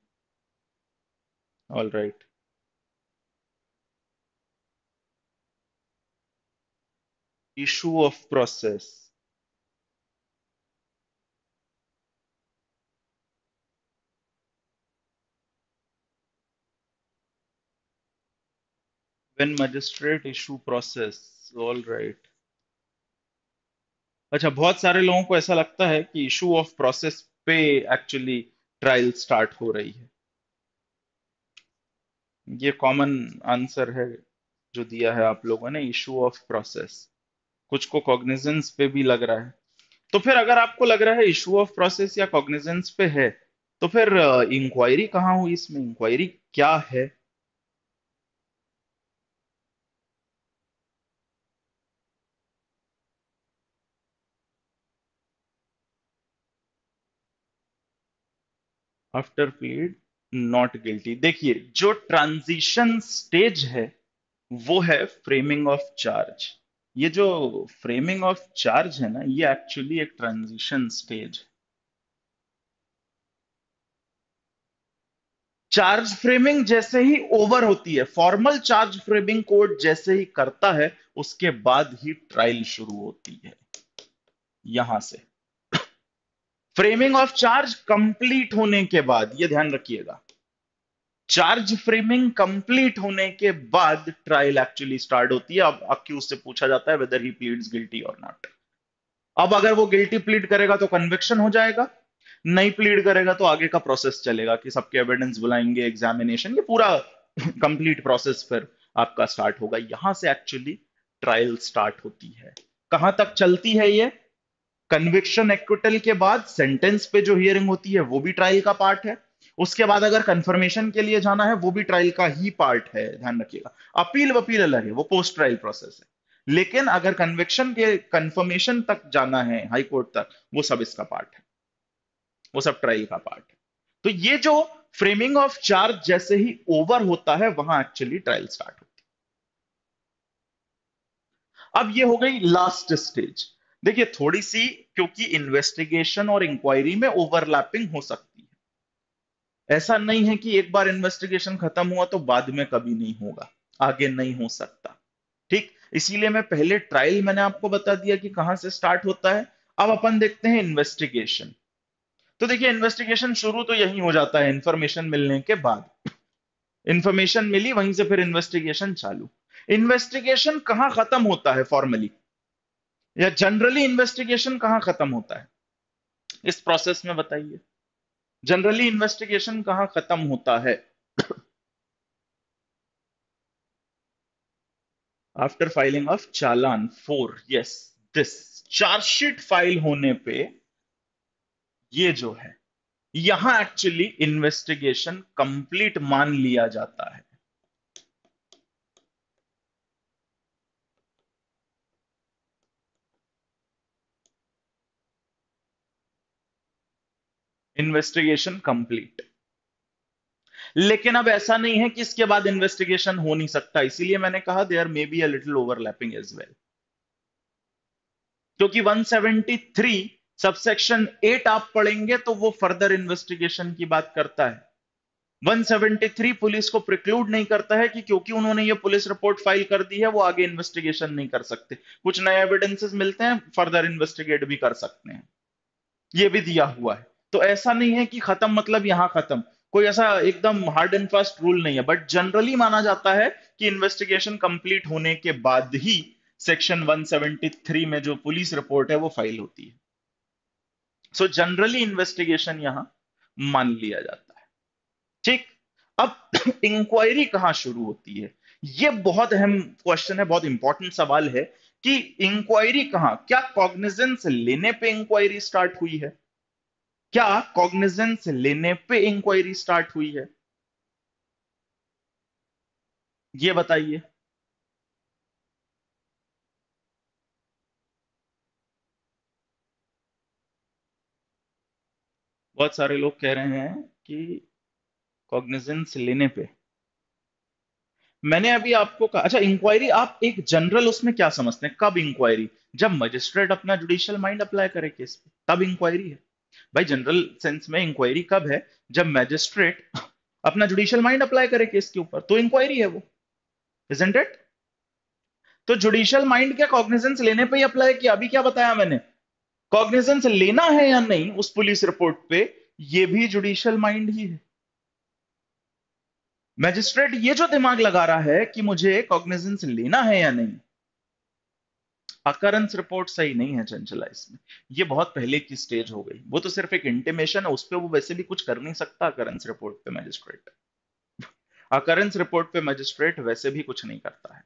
All right. Issue of process. When magistrate issue process. All right. अच्छा बहुत सारे लोगों को ऐसा लगता है कि इशू ऑफ प्रोसेस पे एक्चुअली ट्रायल स्टार्ट हो रही है ये कॉमन आंसर है जो दिया है आप लोगों ने इशू ऑफ प्रोसेस कुछ को कॉग्निजेंस पे भी लग रहा है तो फिर अगर आपको लग रहा है इशू ऑफ प्रोसेस या कॉग्निजेंस पे है तो फिर इंक्वायरी कहाँ हुई इसमें इंक्वायरी क्या है after plead नॉट गिल्टी देखिए जो ट्रांजिशन स्टेज है वो है फ्रेमिंग ऑफ चार्ज ये जो फ्रेमिंग ऑफ चार्ज है ना ये एक्चुअली एक ट्रांजिशन स्टेज है चार्ज फ्रेमिंग जैसे ही ओवर होती है फॉर्मल चार्ज फ्रेमिंग कोड जैसे ही करता है उसके बाद ही ट्रायल शुरू होती है यहां से फ्रेमिंग ऑफ चार्ज कंप्लीट होने के बाद ये ध्यान रखिएगा चार्ज फ्रेमिंग कंप्लीट होने के बाद ट्रायल एक्चुअली स्टार्ट होती है अब अक्यूज से पूछा जाता है वेदर ही प्लीड्स गिल्टी और नॉट अब अगर वो गिल्टी प्लीड करेगा तो कन्विक्शन हो जाएगा नहीं प्लीड करेगा तो आगे का प्रोसेस चलेगा कि सबके एविडेंस बुलाएंगे एग्जामिनेशन ये पूरा कंप्लीट प्रोसेस फिर आपका स्टार्ट होगा यहां से एक्चुअली ट्रायल स्टार्ट होती है कहां तक चलती है ये कन्विक्शन एक्विटल के बाद सेंटेंस पे जो हियरिंग होती है वो भी ट्रायल का पार्ट है उसके बाद अगर कंफर्मेशन के लिए जाना है वो भी ट्रायल का ही पार्ट है ध्यान रखिएगा अपील वपील अलग है वो पोस्ट ट्रायल प्रोसेस है लेकिन अगर कन्वेक्शन के कंफर्मेशन तक जाना है हाई कोर्ट तक वो सब इसका पार्ट है वो सब ट्रायल का पार्ट है तो ये जो फ्रेमिंग ऑफ चार्ज जैसे ही ओवर होता है वहां एक्चुअली ट्रायल स्टार्ट होती है अब ये हो गई लास्ट स्टेज देखिए थोड़ी सी क्योंकि इन्वेस्टिगेशन और इंक्वायरी में ओवरलैपिंग हो सकती ऐसा नहीं है कि एक बार इन्वेस्टिगेशन खत्म हुआ तो बाद में कभी नहीं होगा आगे नहीं हो सकता ठीक इसीलिए मैं पहले ट्रायल मैंने आपको बता दिया कि कहां से स्टार्ट होता है अब अपन देखते हैं इन्वेस्टिगेशन तो देखिए इन्वेस्टिगेशन शुरू तो यही हो जाता है इंफॉर्मेशन मिलने के बाद इंफॉर्मेशन मिली वहीं से फिर इन्वेस्टिगेशन चालू इन्वेस्टिगेशन कहां खत्म होता है फॉर्मली या जनरली इन्वेस्टिगेशन कहां खत्म होता है इस प्रोसेस में बताइए जनरली इन्वेस्टिगेशन कहां खत्म होता है after filing of challan for yes this chargesheet file होने पे ये जो है यहां एक्चुअली इन्वेस्टिगेशन कंप्लीट मान लिया जाता है इन्वेस्टिगेशन कंप्लीट लेकिन अब ऐसा नहीं है कि इसके बाद इन्वेस्टिगेशन हो नहीं सकता इसीलिए मैंने कहा there may be a little overlapping as well क्योंकि 173 सबसेक्शन एट आप पढ़ेंगे तो वो फर्दर इन्वेस्टिगेशन की बात करता है 173 पुलिस को प्रिक्लूड नहीं करता है कि क्योंकि उन्होंने ये पुलिस रिपोर्ट फाइल कर दी है वो आगे इन्वेस्टिगेशन नहीं कर सकते कुछ नए एविडेंसेस मिलते हैं फर्दर इन्वेस्टिगेट भी कर सकते हैं ये भी दिया हुआ है तो ऐसा नहीं है कि खत्म मतलब यहां खत्म कोई ऐसा एकदम हार्ड एंड फास्ट रूल नहीं है बट जनरली माना जाता है कि इन्वेस्टिगेशन कंप्लीट होने के बाद ही सेक्शन 173 में जो पुलिस रिपोर्ट है वो फाइल होती है सो जनरली इन्वेस्टिगेशन यहां मान लिया जाता है ठीक अब इंक्वायरी कहां शुरू होती है ये बहुत अहम क्वेश्चन है बहुत इंपॉर्टेंट सवाल है कि इंक्वायरी कहां क्या कॉग्निजेंस लेने पे इंक्वायरी स्टार्ट हुई है क्या कॉग्निजेंस लेने पे इंक्वायरी स्टार्ट हुई है ये बताइए बहुत सारे लोग कह रहे हैं कि कॉग्निजेंस लेने पे मैंने अभी आपको कहा अच्छा इंक्वायरी आप एक जनरल उसमें क्या समझते हैं कब इंक्वायरी जब मजिस्ट्रेट अपना जुडिशियल माइंड अप्लाई करे केस पे तब इंक्वायरी है भाई जनरल सेंस में इंक्वायरी कब है जब मैजिस्ट्रेट अपना जुडिशियल माइंड अप्लाई करे केस के ऊपर तो इंक्वायरी है वो इजेंट इट तो जुडिशियल माइंड क्या कॉग्निजेंस लेने पे ही अप्लाई किया अभी क्या बताया मैंने कॉग्निजेंस लेना है या नहीं उस पुलिस रिपोर्ट पे ये भी जुडिशियल माइंड ही है मैजिस्ट्रेट ये जो दिमाग लगा रहा है कि मुझे कॉग्निजेंस लेना है या नहीं अकरंस रिपोर्ट सही नहीं है चंचला इसमें ये बहुत पहले की स्टेज हो गई वो तो सिर्फ एक इंटीमेशन है उस पर वो वैसे भी कुछ कर नहीं सकता अकरंस रिपोर्ट पे मजिस्ट्रेट अकरंस रिपोर्ट पे मजिस्ट्रेट वैसे भी कुछ नहीं करता है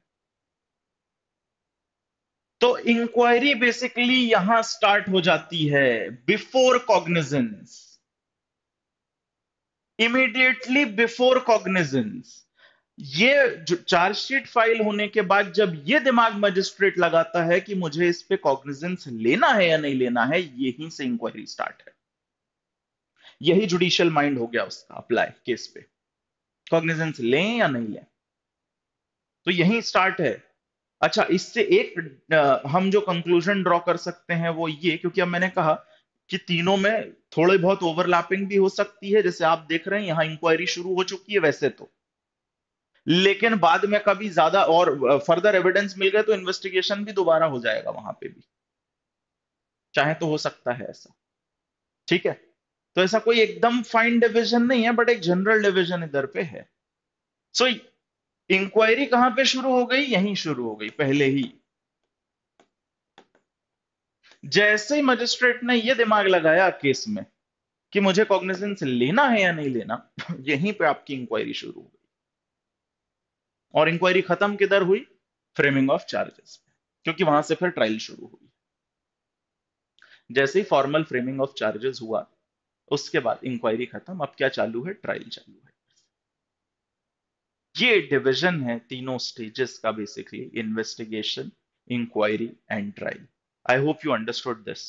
तो इंक्वायरी बेसिकली यहां स्टार्ट हो जाती है before cognizance immediately before cognizance ये चार्जशीट फाइल होने के बाद जब ये दिमाग मजिस्ट्रेट लगाता है कि मुझे इस पे कॉग्निजेंस लेना है या नहीं लेना है यही से इंक्वायरी स्टार्ट है यही जुडिशियल माइंड हो गया उसका अप्लाई केस पे कॉग्निजेंस लें या नहीं लें तो यही स्टार्ट है अच्छा इससे एक हम जो कंक्लूजन ड्रॉ कर सकते हैं वो ये क्योंकि अब मैंने कहा कि तीनों में थोड़े बहुत ओवरलैपिंग भी हो सकती है जैसे आप देख रहे हैं यहां इंक्वायरी शुरू हो चुकी है वैसे तो लेकिन बाद में कभी ज्यादा और फर्दर एविडेंस मिल गए तो इन्वेस्टिगेशन भी दोबारा हो जाएगा वहां पे भी चाहे तो हो सकता है ऐसा ठीक है तो ऐसा कोई एकदम फाइन डिविजन नहीं है बट एक जनरल डिविजन इधर पे है सो so, इंक्वायरी कहां पे शुरू हो गई यहीं शुरू हो गई पहले ही जैसे ही मजिस्ट्रेट ने यह दिमाग लगाया केस में कि मुझे कॉग्निजेंस लेना है या नहीं लेना यहीं पे आपकी इंक्वायरी शुरू हो गई और इंक्वायरी खत्म किधर हुई फ्रेमिंग ऑफ चार्जेस क्योंकि वहां से फिर ट्रायल शुरू हुई जैसे ही फॉर्मल फ्रेमिंग ऑफ चार्जेस हुआ उसके बाद इंक्वायरी खत्म अब क्या चालू है ट्रायल चालू है ये डिविजन है तीनों स्टेजेस का basically investigation inquiry and trial I hope you understood this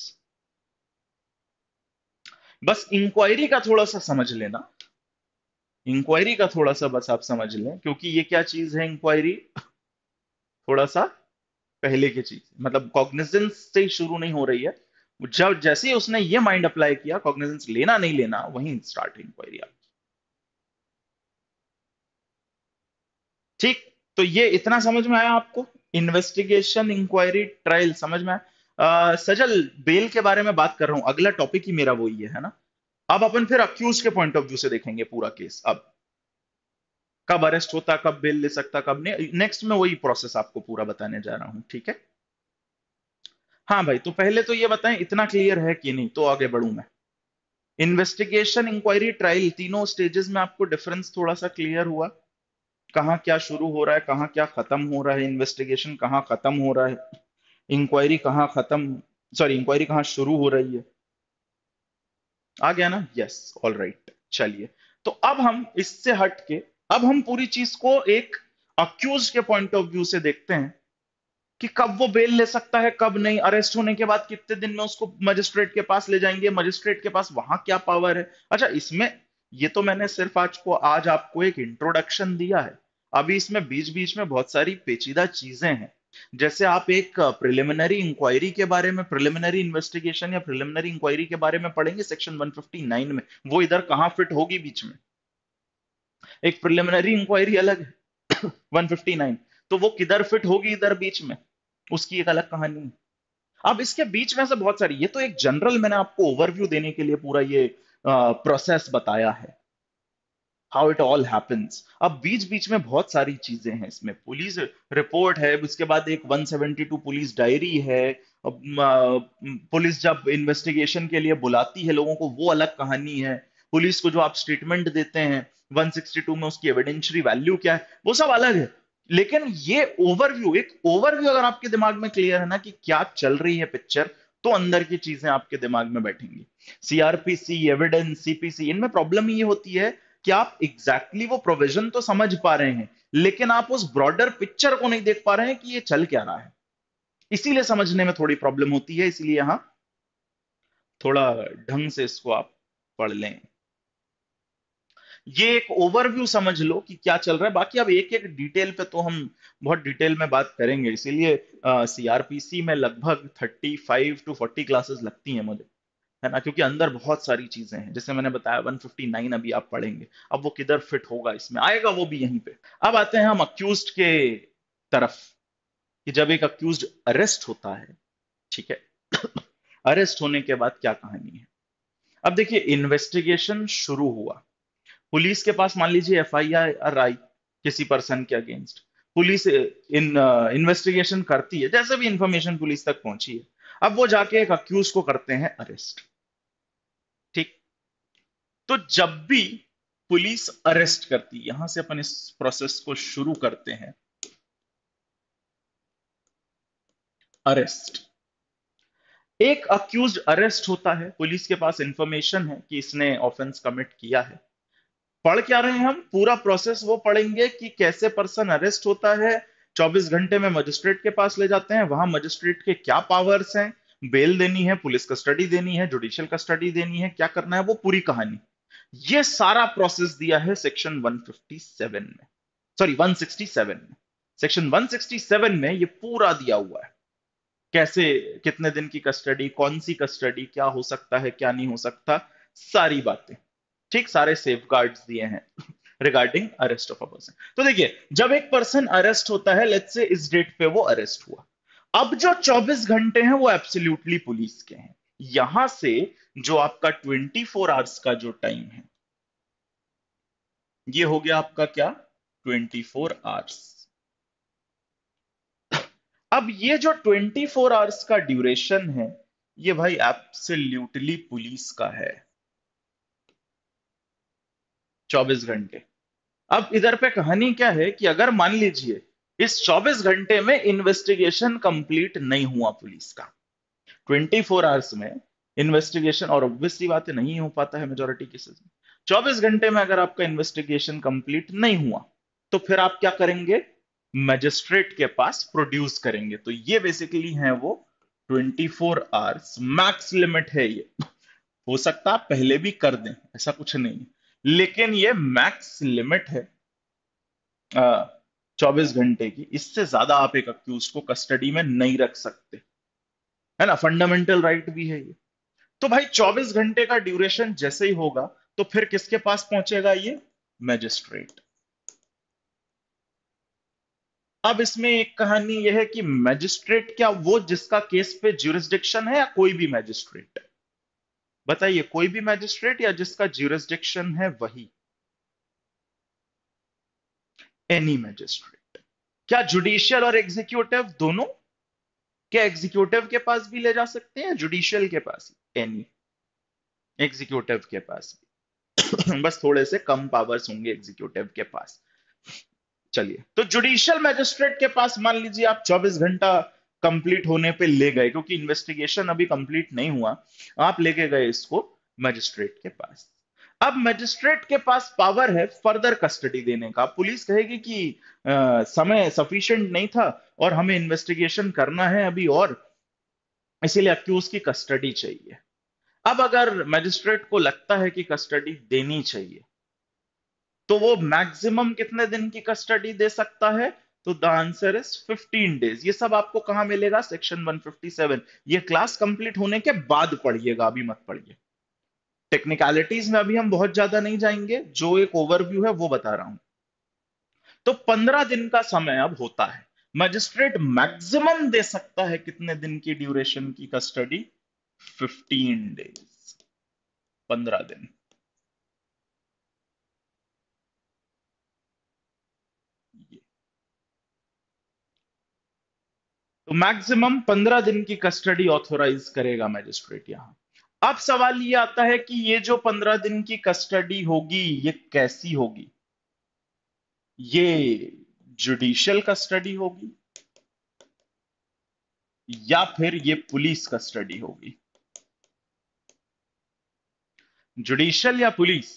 बस इंक्वायरी का थोड़ा सा समझ लेना इंक्वायरी का थोड़ा सा बस आप समझ लें क्योंकि ये क्या चीज है इंक्वायरी थोड़ा सा पहले की चीज मतलब कॉग्निजेंस से शुरू नहीं हो रही है जब जैसे ही उसने ये माइंड अप्लाई किया कॉग्निजेंस लेना नहीं लेना वहीं स्टार्ट इंक्वायरी आपकी ठीक तो ये इतना समझ में आया आपको इन्वेस्टिगेशन इंक्वायरी ट्रायल समझ में आया सजल बेल के बारे में बात कर रहा हूं अगला टॉपिक ही मेरा वो ये है ना अब अपन फिर अक्यूज के पॉइंट ऑफ व्यू से देखेंगे पूरा केस अब कब अरेस्ट होता कब बेल ले सकता कब नहीं नेक्स्ट में वही प्रोसेस आपको पूरा बताने जा रहा हूं ठीक है हाँ भाई तो पहले तो ये बताएं इतना क्लियर है कि नहीं तो आगे बढ़ू मैं इन्वेस्टिगेशन इंक्वायरी ट्रायल तीनों स्टेजेस में आपको डिफरेंस थोड़ा सा क्लियर हुआ कहा क्या शुरू हो रहा है कहाँ क्या खत्म हो रहा है इन्वेस्टिगेशन कहाँ खत्म हो रहा है इंक्वायरी कहाँ खत्म सॉरी इंक्वायरी कहाँ शुरू हो रही है आ गया ना यस ऑल राइट चलिए तो अब हम इससे हट के अब हम पूरी चीज को एक अक्यूज के पॉइंट ऑफ व्यू से देखते हैं कि कब वो बेल ले सकता है कब नहीं अरेस्ट होने के बाद कितने दिन में उसको मजिस्ट्रेट के पास ले जाएंगे मजिस्ट्रेट के पास वहां क्या पावर है अच्छा इसमें ये तो मैंने सिर्फ आज को आज आपको एक इंट्रोडक्शन दिया है अभी इसमें बीच बीच में बहुत सारी पेचीदा चीजें हैं जैसे आप एक प्रिलिमिनरी इंक्वायरी के बारे में प्रिलिमिनरी इन्वेस्टिगेशन या प्रिलिमिनरी इंक्वायरी के बारे में पढ़ेंगे सेक्शन 159 में वो इधर कहाँ फिट होगी बीच में एक प्रिलिमिनरी इंक्वायरी अलग है 159 तो वो किधर फिट होगी इधर बीच में उसकी एक अलग कहानी है अब इसके बीच में से बहुत सारी ये तो एक जनरल मैंने आपको ओवरव्यू देने के लिए पूरा ये प्रोसेस बताया है हाउ इट ऑल हैपन्स अब बीच बीच में बहुत सारी चीजें हैं इसमें पुलिस रिपोर्ट है उसके बाद एक 172 पुलिस डायरी है पुलिस जब इन्वेस्टिगेशन के लिए बुलाती है लोगों को वो अलग कहानी है पुलिस को जो आप स्टेटमेंट देते हैं 162 में उसकी एविडेंशरी वैल्यू क्या है वो सब अलग है लेकिन ये ओवरव्यू एक ओवरव्यू अगर आपके दिमाग में क्लियर है ना कि क्या चल रही है पिक्चर तो अंदर की चीजें आपके दिमाग में बैठेंगी सीआरपीसी एविडेंस सीपीसी इनमें प्रॉब्लम ये होती है कि आप एग्जैक्टली exactly वो प्रोविजन तो समझ पा रहे हैं लेकिन आप उस ब्रॉडर पिक्चर को नहीं देख पा रहे हैं कि ये चल क्या रहा है इसीलिए समझने में थोड़ी प्रॉब्लम होती है इसीलिए यहां थोड़ा ढंग से इसको आप पढ़ लें ये एक ओवरव्यू समझ लो कि क्या चल रहा है बाकी अब एक एक डिटेल पे तो हम बहुत डिटेल में बात करेंगे इसीलिए सीआरपीसी में लगभग 35 टू 40 क्लासेस लगती हैं मुझे है ना क्योंकि अंदर बहुत सारी चीजें हैं जैसे मैंने बताया 159 अभी आप पढ़ेंगे अब वो किधर फिट होगा इसमें आएगा वो भी यहीं पे अब आते हैं हम अक्यूज के तरफ कि जब एक अक्यूज अरेस्ट होता है ठीक है अरेस्ट होने के बाद क्या कहानी है अब देखिए इन्वेस्टिगेशन शुरू हुआ पुलिस के पास मान लीजिए एफ आई किसी पर्सन के अगेंस्ट पुलिस इन इन्वेस्टिगेशन करती है जैसे भी इंफॉर्मेशन पुलिस तक पहुंची है अब वो जाके एक अक्यूज को करते हैं अरेस्ट तो जब भी पुलिस अरेस्ट करती यहां से अपन इस प्रोसेस को शुरू करते हैं अरेस्ट एक अक्यूज अरेस्ट होता है पुलिस के पास इंफॉर्मेशन है कि इसने ऑफेंस कमिट किया है पढ़ क्या रहे हैं हम पूरा प्रोसेस वो पढ़ेंगे कि कैसे पर्सन अरेस्ट होता है 24 घंटे में मजिस्ट्रेट के पास ले जाते हैं वहां मजिस्ट्रेट के क्या पावर्स हैं बेल देनी है पुलिस कस्टडी देनी है जुडिशियल कस्टडी देनी है क्या करना है वो पूरी कहानी ये सारा प्रोसेस दिया है सेक्शन 157 में सॉरी 167 में सेक्शन 167 में ये पूरा दिया हुआ है कैसे कितने दिन की कस्टडी कौन सी कस्टडी क्या हो सकता है क्या नहीं हो सकता सारी बातें ठीक सारे सेफ दिए हैं regarding arrest of a person तो देखिए जब एक पर्सन अरेस्ट होता है लेट्स से इस डेट पे वो अरेस्ट हुआ अब जो 24 घंटे हैं वो एब्सोल्युटली पुलिस के हैं यहां से जो आपका 24 फोर आवर्स का जो टाइम है ये हो गया आपका क्या 24 फोर आवर्स अब ये जो 24 फोर आवर्स का ड्यूरेशन है ये भाई ल्यूटली पुलिस का है 24 घंटे अब इधर पे कहानी क्या है कि अगर मान लीजिए इस 24 घंटे में इन्वेस्टिगेशन कंप्लीट नहीं हुआ पुलिस का 24 फोर आवर्स में इन्वेस्टिगेशन और ऑब्वियसली बात है नहीं हो पाता है मेजोरिटी केसेस में चौबीस घंटे में अगर आपका इन्वेस्टिगेशन कंप्लीट नहीं हुआ तो फिर आप क्या करेंगे मजिस्ट्रेट के पास प्रोड्यूस करेंगे तो ये बेसिकली है वो 24 फोर आवर्स मैक्स लिमिट है ये हो सकता पहले भी कर दें ऐसा कुछ नहीं है लेकिन ये मैक्स लिमिट है चौबीस घंटे की इससे ज्यादा आप एक अक्यूज को कस्टडी में नहीं रख सकते है ना फंडामेंटल राइट भी है ये तो भाई 24 घंटे का ड्यूरेशन जैसे ही होगा तो फिर किसके पास पहुंचेगा ये मैजिस्ट्रेट अब इसमें एक कहानी यह है कि मैजिस्ट्रेट क्या वो जिसका केस पे ज्यूरिस्डिक्शन है या कोई भी मैजिस्ट्रेट बताइए कोई भी मैजिस्ट्रेट या जिसका ज्यूरिस्डिक्शन है वही एनी मैजिस्ट्रेट क्या जुडिशियल और एग्जीक्यूटिव दोनों क्या एग्जीक्यूटिव के पास भी ले जा सकते हैं जुडिशियल के पास ही एनी एग्जीक्यूटिव के पास बस थोड़े से कम पावर्स होंगे एग्जीक्यूटिव के पास चलिए तो जुडिशियल मैजिस्ट्रेट के पास मान लीजिए आप 24 घंटा कंप्लीट होने पे ले गए क्योंकि इन्वेस्टिगेशन अभी कंप्लीट नहीं हुआ आप लेके गए इसको मैजिस्ट्रेट के पास अब मैजिस्ट्रेट के पास पावर है फर्दर कस्टडी देने का पुलिस कहेगी कि आ, समय सफिशियंट नहीं था और हमें इन्वेस्टिगेशन करना है अभी और इसीलिए अक्यूज की कस्टडी चाहिए अब अगर मजिस्ट्रेट को लगता है कि कस्टडी देनी चाहिए तो वो मैक्सिमम कितने दिन की कस्टडी दे सकता है तो द आंसर इज 15 डेज ये सब आपको कहा मिलेगा सेक्शन 157 ये क्लास कंप्लीट होने के बाद पढ़िएगा अभी मत पढ़िए टेक्निकलिटीज में अभी हम बहुत ज्यादा नहीं जाएंगे जो एक ओवरव्यू है वो बता रहा हूं तो 15 दिन का समय अब होता है मजिस्ट्रेट मैक्सिमम दे सकता है कितने दिन की ड्यूरेशन की कस्टडी 15 डेज 15 दिन तो मैक्सिमम 15 दिन की कस्टडी ऑथोराइज करेगा मजिस्ट्रेट यहां अब सवाल ये आता है कि ये जो 15 दिन की कस्टडी होगी ये कैसी होगी ये जुडिशियल कस्टडी होगी या फिर ये पुलिस कस्टडी होगी जुडिशियल या पुलिस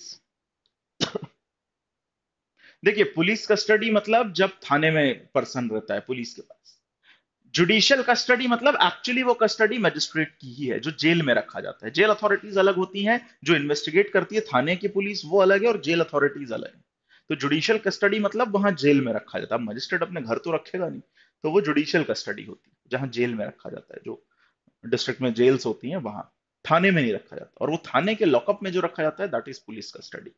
देखिए पुलिस कस्टडी मतलब जब थाने में पर्सन रहता है पुलिस के पास जुडिशियल कस्टडी मतलब एक्चुअली वो कस्टडी मजिस्ट्रेट की ही है जो जेल में रखा जाता है जेल अथॉरिटीज अलग होती हैं जो इन्वेस्टिगेट करती है थाने की पुलिस वो अलग है और जेल अथॉरिटीज अलग है तो जुडिशियल कस्टडी मतलब वहां जेल में रखा जाता है मजिस्ट्रेट अपने घर तो रखेगा नहीं तो वो जुडिशियल कस्टडी होती है जहां जेल में रखा जाता है जो डिस्ट्रिक्ट में जेल्स होती हैं वहां थाने में नहीं रखा जाता और वो थाने के लॉकअप में जो रखा जाता है दैट इज पुलिस कस्टडी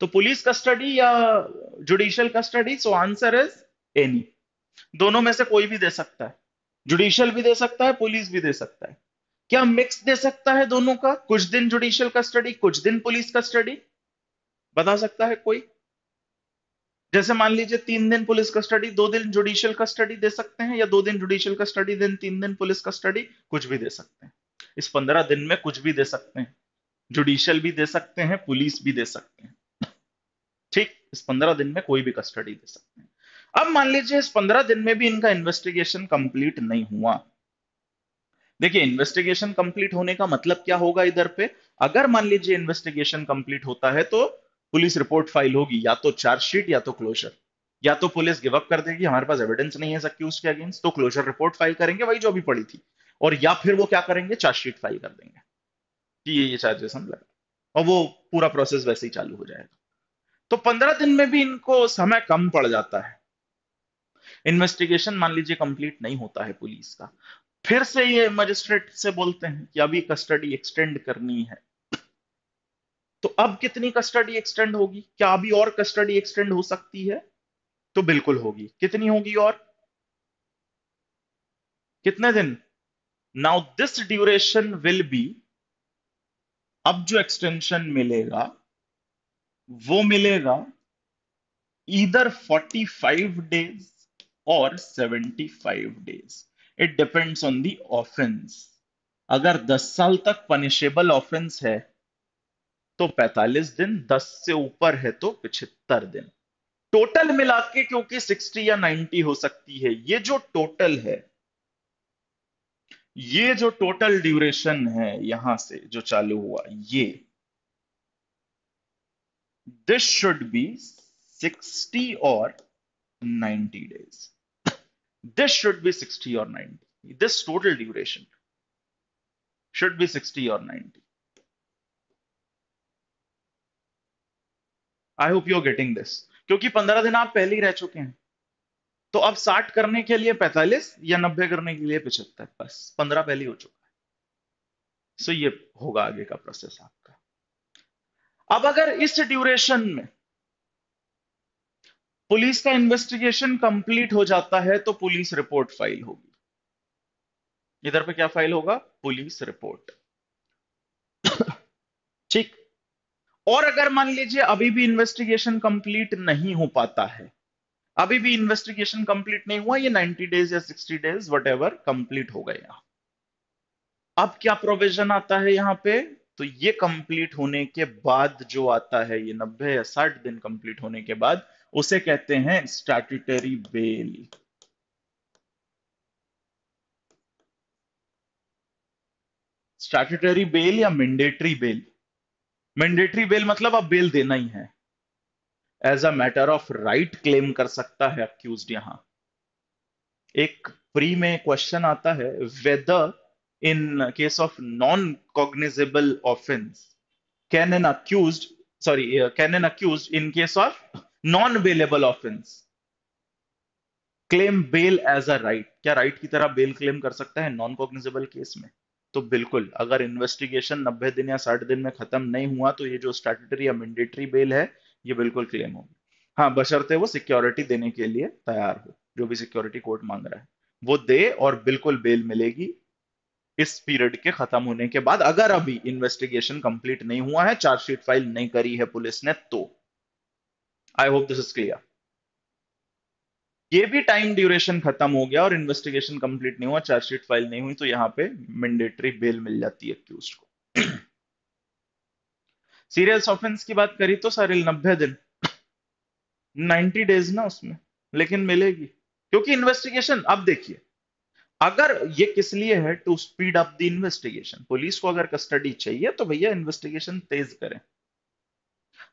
तो पुलिस कस्टडी या judicial custody so answer is any दोनों में से कोई भी दे सकता है जुडिशियल भी दे सकता है पुलिस भी दे सकता है क्या मिक्स दे सकता है दोनों का कुछ दिन जुडिशियल कस्टडी कुछ दिन पुलिस कस्टडी बता सकता है कोई जैसे मान लीजिए तीन दिन पुलिस कस्टडी दो दिन जुडिशियल कस्टडी दे सकते हैं या दो दिन जुडिशियल कस्टडी दिन तीन दिन पुलिस कस्टडी कुछ भी दे सकते हैं इस पंद्रह दिन में कुछ भी दे सकते हैं जुडिशियल भी दे सकते हैं पुलिस भी दे सकते हैं ठीक इस पंद्रह दिन में कोई भी कस्टडी दे सकते हैं अब मान लीजिए इस पंद्रह दिन में भी इनका इन्वेस्टिगेशन कंप्लीट नहीं हुआ देखिए इन्वेस्टिगेशन कंप्लीट होने का मतलब क्या होगा इधर पे अगर मान लीजिए इन्वेस्टिगेशन कंप्लीट होता है तो पुलिस रिपोर्ट फाइल होगी या तो चार्जशीट या तो क्लोजर या तो पुलिस गिव अप कर देगी हमारे पास एविडेंस नहीं है सक्यूज के अगेंस्ट तो क्लोजर रिपोर्ट फाइल करेंगे वही जो अभी पड़ी थी और या फिर वो क्या करेंगे चार्जशीट फाइल कर देंगे कि ये ये चार्जेस हम लगा और वो पूरा प्रोसेस वैसे ही चालू हो जाएगा तो पंद्रह दिन में भी इनको समय कम पड़ जाता है इन्वेस्टिगेशन मान लीजिए कंप्लीट नहीं होता है पुलिस का फिर से ये मजिस्ट्रेट से बोलते हैं कि अभी कस्टडी एक्सटेंड करनी है तो अब कितनी कस्टडी एक्सटेंड होगी क्या अभी और कस्टडी एक्सटेंड हो सकती है तो बिल्कुल होगी कितनी होगी और कितने दिन now this duration will be अब जो एक्सटेंशन मिलेगा वो मिलेगा इधर 45 डेज और 75 days it depends on the offence अगर 10 साल तक पनिशेबल ऑफेंस है तो 45 दिन 10 से ऊपर है तो पिछहत्तर दिन टोटल मिला के क्योंकि 60 या 90 हो सकती है ये जो टोटल है ये जो टोटल ड्यूरेशन है यहां से जो चालू हुआ ये दिस शुड बी 60 और 90 डेज दिस शुड बी 60 और 90 this total duration should be 60 और 90 I hope you are getting this क्योंकि पंद्रह दिन आप पहले ही रह चुके हैं तो अब साठ करने के लिए पैंतालीस या नब्बे करने के लिए पिछहत्तर बस पंद्रह पहले हो चुका है सो ये होगा आगे का प्रोसेस आपका अब अगर इस ड्यूरेशन में पुलिस का इन्वेस्टिगेशन कंप्लीट हो जाता है तो पुलिस रिपोर्ट फाइल होगी इधर पे क्या फाइल होगा पुलिस रिपोर्ट ठीक और अगर मान लीजिए अभी भी इन्वेस्टिगेशन कंप्लीट नहीं हो पाता है अभी भी इन्वेस्टिगेशन कंप्लीट नहीं हुआ ये 90 डेज या 60 डेज वट एवर कंप्लीट हो गया अब क्या प्रोविजन आता है यहां पे तो ये कंप्लीट होने के बाद जो आता है ये 90 या 60 दिन कंप्लीट होने के बाद उसे कहते हैं स्टैट्यूटरी बेल स्टैट्यूटरी बेल या मैंडेटरी बेल मैंडेटरी बेल मतलब अब बेल देना ही है as a matter of right claim कर सकता है अक्यूज यहां एक प्री में क्वेश्चन आता है whether in case of non cognizable offence can an accused sorry can an accused in case of non bailable offence claim bail as a right क्या right की तरह बेल क्लेम कर सकता है नॉन कॉग्निजेबल केस में तो बिल्कुल अगर इन्वेस्टिगेशन 90 दिन या 60 दिन में खत्म नहीं हुआ तो ये जो स्टैटरी या मैंडेटरी बेल है ये बिल्कुल क्लेम होगी हाँ बशर्ते वो सिक्योरिटी देने के लिए तैयार हो जो भी सिक्योरिटी कोर्ट मांग रहा है वो दे और बिल्कुल बेल मिलेगी इस पीरियड के खत्म होने के बाद अगर अभी इन्वेस्टिगेशन कंप्लीट नहीं हुआ है चार्जशीट फाइल नहीं करी है पुलिस ने तो I hope this is clear ये भी टाइम ड्यूरेशन खत्म हो गया और इन्वेस्टिगेशन कंप्लीट नहीं हुआ चार्जशीट फाइल नहीं हुई तो यहाँ पे मैंडेटरी बेल मिल जाती है को सीरियस ऑफेंस की बात करी तो सारे नब्बे दिन नाइन्टी डेज ना उसमें लेकिन मिलेगी क्योंकि इन्वेस्टिगेशन अब देखिए अगर ये किस लिए है to speed up the investigation police को अगर कस्टडी चाहिए तो भैया इन्वेस्टिगेशन तेज करें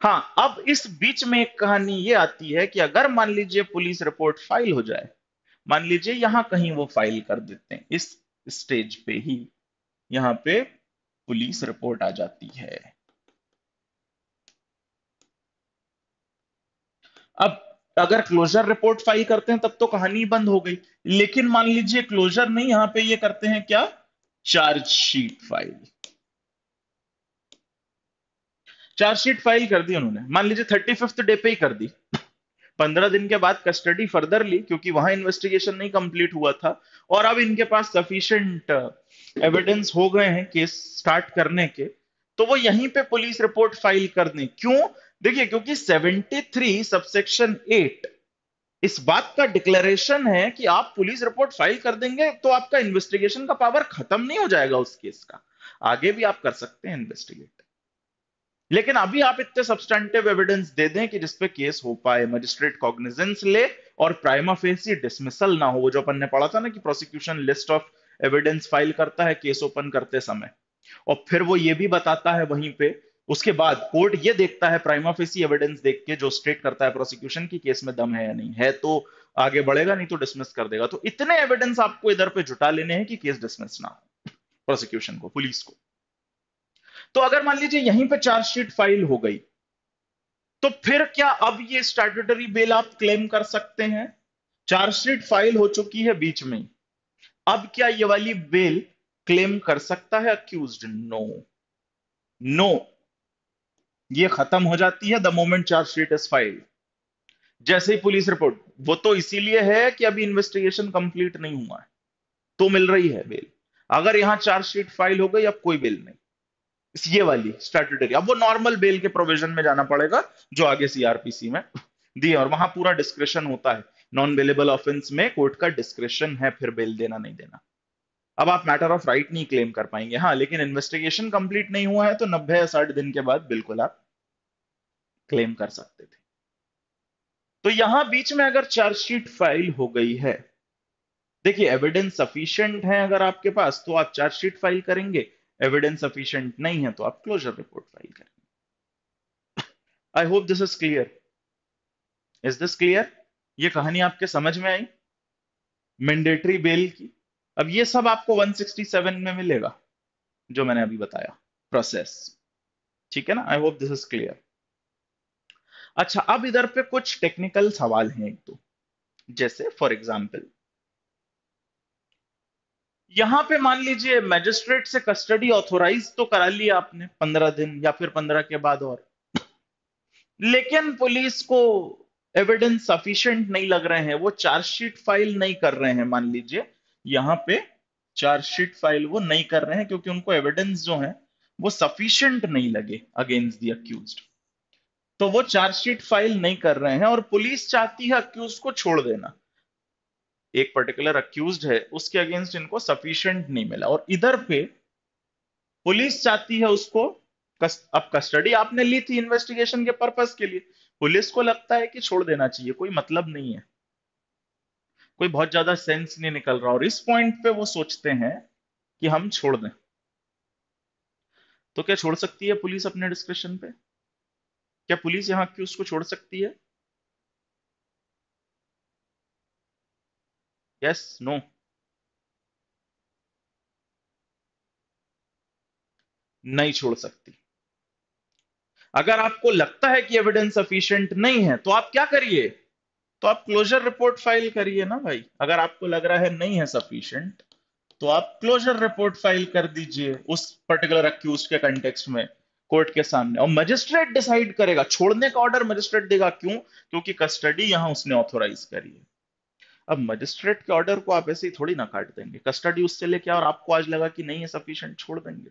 हाँ अब इस बीच में एक कहानी ये आती है कि अगर मान लीजिए पुलिस रिपोर्ट फाइल हो जाए मान लीजिए यहां कहीं वो फाइल कर देते हैं इस स्टेज पे ही यहां पे पुलिस रिपोर्ट आ जाती है अब अगर क्लोजर रिपोर्ट फाइल करते हैं तब तो कहानी बंद हो गई लेकिन मान लीजिए क्लोजर नहीं यहां पे ये करते हैं क्या चार्जशीट फाइल चार्जशीट फाइल कर दी उन्होंने मान लीजिए थर्टी फिफ्थ डे पे ही कर दी पंद्रह दिन के बाद कस्टडी फर्दर ली क्योंकि वहां इन्वेस्टिगेशन नहीं कंप्लीट हुआ था और अब इनके पास सफिशियंट एविडेंस uh, हो गए हैं केस स्टार्ट करने के तो वो यहीं पे पुलिस रिपोर्ट फाइल कर दें क्यों देखिए क्योंकि 73 सबसेक्शन एट इस बात का डिक्लेरेशन है कि आप पुलिस रिपोर्ट फाइल कर देंगे तो आपका इन्वेस्टिगेशन का पावर खत्म नहीं हो जाएगा उस केस का आगे भी आप कर सकते हैं इन्वेस्टिगेट लेकिन अभी आप इतने सब्सटेंटिव एविडेंस दे दें कि जिसपे केस हो पाए मजिस्ट्रेट कॉग्निजेंस ले और प्राइमा फेसी डिसमिसल ना हो जो अपन ने पढ़ा था ना कि prosecution list of evidence file करता है केस ओपन करते समय और फिर वो ये भी बताता है वहीं पे उसके बाद कोर्ट ये देखता है प्राइमा फेसी एविडेंस देख के जो स्ट्रेट करता है प्रोसिक्यूशन की केस में दम है या नहीं है तो आगे बढ़ेगा नहीं तो डिसमिस कर देगा तो इतने एविडेंस आपको इधर पे जुटा लेने हैं कि केस डिसमिस ना हो प्रोसिक्यूशन को पुलिस को तो अगर मान लीजिए यहीं पे चार्जशीट फाइल हो गई तो फिर क्या अब ये स्टैट्यूटरी बेल आप क्लेम कर सकते हैं चार्जशीट फाइल हो चुकी है बीच में अब क्या ये वाली बेल क्लेम कर सकता है अक्यूज नो नो ये खत्म हो जाती है the moment chargesheet is file जैसे ही पुलिस रिपोर्ट वो तो इसीलिए है कि अभी इन्वेस्टिगेशन कंप्लीट नहीं हुआ है तो मिल रही है बेल अगर यहां चार्जशीट फाइल हो गई अब कोई बेल नहीं ये वाली स्टैट्यूटरी अब वो नॉर्मल बेल के प्रोविजन में जाना पड़ेगा जो आगे सीआरपीसी में दिए और वहां पूरा डिस्क्रिप्शन होता है नॉन बेलेबल ऑफेंस में कोर्ट का डिस्क्रिप्शन है फिर बेल देना नहीं देना अब आप मैटर ऑफ राइट नहीं क्लेम कर पाएंगे हाँ लेकिन इन्वेस्टिगेशन कंप्लीट नहीं हुआ है तो नब्बे या साठ दिन के बाद बिल्कुल आप क्लेम कर सकते थे तो यहां बीच में अगर चार्जशीट फाइल हो गई है देखिए एविडेंस सफिशियंट है अगर आपके पास तो आप चार्जशीट फाइल करेंगे एविडेंस सफिशियंट नहीं है तो आप क्लोजर रिपोर्ट फाइल करें I hope this is clear is this clear ये कहानी आपके समझ में आई मैंडेटरी बेल की अब ये सब आपको 167 में मिलेगा जो मैंने अभी बताया प्रोसेस ठीक है ना I hope this is clear अच्छा अब इधर पे कुछ टेक्निकल सवाल हैं एक दो जैसे फॉर एग्जाम्पल यहां पे मान लीजिए मैजिस्ट्रेट से कस्टडी ऑथोराइज तो करा लिया आपने पंद्रह दिन या फिर पंद्रह के बाद और लेकिन पुलिस को एविडेंस सफिशियंट नहीं लग रहे हैं वो चार्जशीट फाइल नहीं कर रहे हैं मान लीजिए यहां पे चार्जशीट फाइल वो नहीं कर रहे हैं क्योंकि उनको एविडेंस जो है वो सफिशियंट नहीं लगे अगेंस्ट दी अक्यूज तो वो चार्जशीट फाइल नहीं कर रहे हैं और पुलिस चाहती है अक्यूज को छोड़ देना एक पर्टिकुलर अक्यूज है उसके अगेंस्ट इनको सफिशियंट नहीं मिला और इधर पे पुलिस चाहती है उसको अब कस्टडी आपने ली थी इन्वेस्टिगेशन के पर्पज के लिए पुलिस को लगता है कि छोड़ देना चाहिए कोई मतलब नहीं है कोई बहुत ज्यादा सेंस नहीं निकल रहा और इस पॉइंट पे वो सोचते हैं कि हम छोड़ दें तो क्या छोड़ सकती है पुलिस अपने डिस्क्रिप्शन पे क्या पुलिस यहां क्यूज को छोड़ सकती है yes no नहीं छोड़ सकती अगर आपको लगता है कि एविडेंस सफिशियंट नहीं है तो आप क्या करिए तो आप क्लोजर रिपोर्ट फाइल करिए ना भाई अगर आपको लग रहा है नहीं है सफिशियंट तो आप क्लोजर रिपोर्ट फाइल कर दीजिए उस पर्टिकुलर अक्यूज के कंटेक्स्ट में कोर्ट के सामने और मजिस्ट्रेट डिसाइड करेगा छोड़ने का ऑर्डर मजिस्ट्रेट देगा क्यों क्योंकि कस्टडी यहां उसने ऑथोराइज करी है अब मजिस्ट्रेट के ऑर्डर को आप ऐसे ही थोड़ी ना काट देंगे कस्टडी उससे लेके और आपको आज लगा कि नहीं है सफिशियंट छोड़ देंगे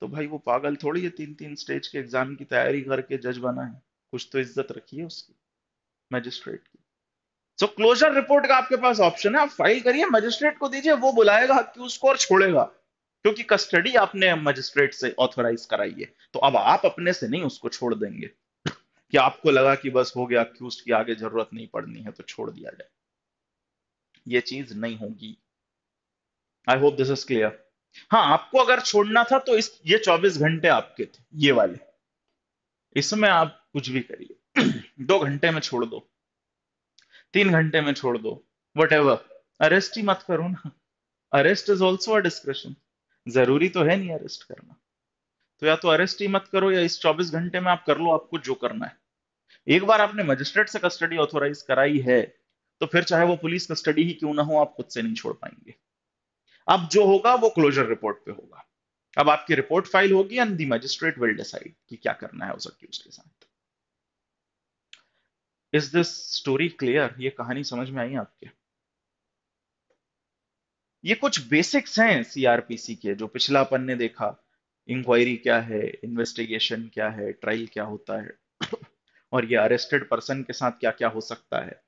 तो भाई वो पागल थोड़ी है तीन तीन स्टेज के एग्जाम की तैयारी करके जज बना है कुछ तो इज्जत रखिए उसकी मजिस्ट्रेट की सो क्लोजर रिपोर्ट का आपके पास ऑप्शन है आप फाइल करिए मजिस्ट्रेट को दीजिए वो बुलाएगा अक्यूज को और छोड़ेगा क्योंकि कस्टडी आपने मजिस्ट्रेट से ऑथोराइज कराई है तो अब आप अपने से नहीं उसको छोड़ देंगे कि आपको लगा कि बस हो गया अक्यूज की आगे जरूरत नहीं पड़नी है तो छोड़ दिया जाए ये चीज नहीं होगी I hope this is clear हाँ आपको अगर छोड़ना था तो इस ये 24 घंटे आपके थे ये वाले इसमें आप कुछ भी करिए दो घंटे में छोड़ दो तीन घंटे में छोड़ दो वट अरेस्ट ही मत करो ना arrest is also a description जरूरी तो है नहीं अरेस्ट करना तो या तो अरेस्ट ही मत करो या इस 24 घंटे में आप कर लो आपको जो करना है एक बार आपने मजिस्ट्रेट से कस्टडी ऑथोराइज कराई है तो फिर चाहे वो पुलिस कस्टडी ही क्यों ना हो आप खुद से नहीं छोड़ पाएंगे अब जो होगा वो क्लोजर रिपोर्ट पे होगा अब आपकी रिपोर्ट फाइल होगी and the magistrate will decide कि क्या करना है उस अक्यूज के साथ इज दिस स्टोरी क्लियर ये कहानी समझ में आई आपके ये कुछ बेसिक्स हैं सीआरपीसी के जो पिछला अपन ने देखा इंक्वायरी क्या है इन्वेस्टिगेशन क्या है ट्रायल क्या होता है और ये अरेस्टेड पर्सन के साथ क्या क्या हो सकता है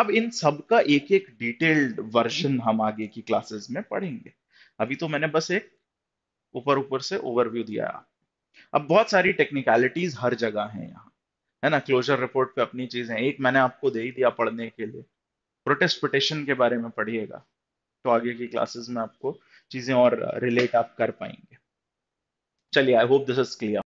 अब इन सब का एक एक डिटेल्ड वर्जन हम आगे की क्लासेस में पढ़ेंगे अभी तो मैंने बस एक ऊपर ऊपर से ओवरव्यू दिया अब बहुत सारी टेक्निकलिटीज हर जगह है यहाँ है ना क्लोजर रिपोर्ट पे अपनी चीज है एक मैंने आपको दे ही दिया पढ़ने के लिए प्रोटेस्ट पिटेशन के बारे में पढ़िएगा तो आगे की क्लासेस में आपको चीजें और रिलेट आप कर पाएंगे चलिए I hope this is clear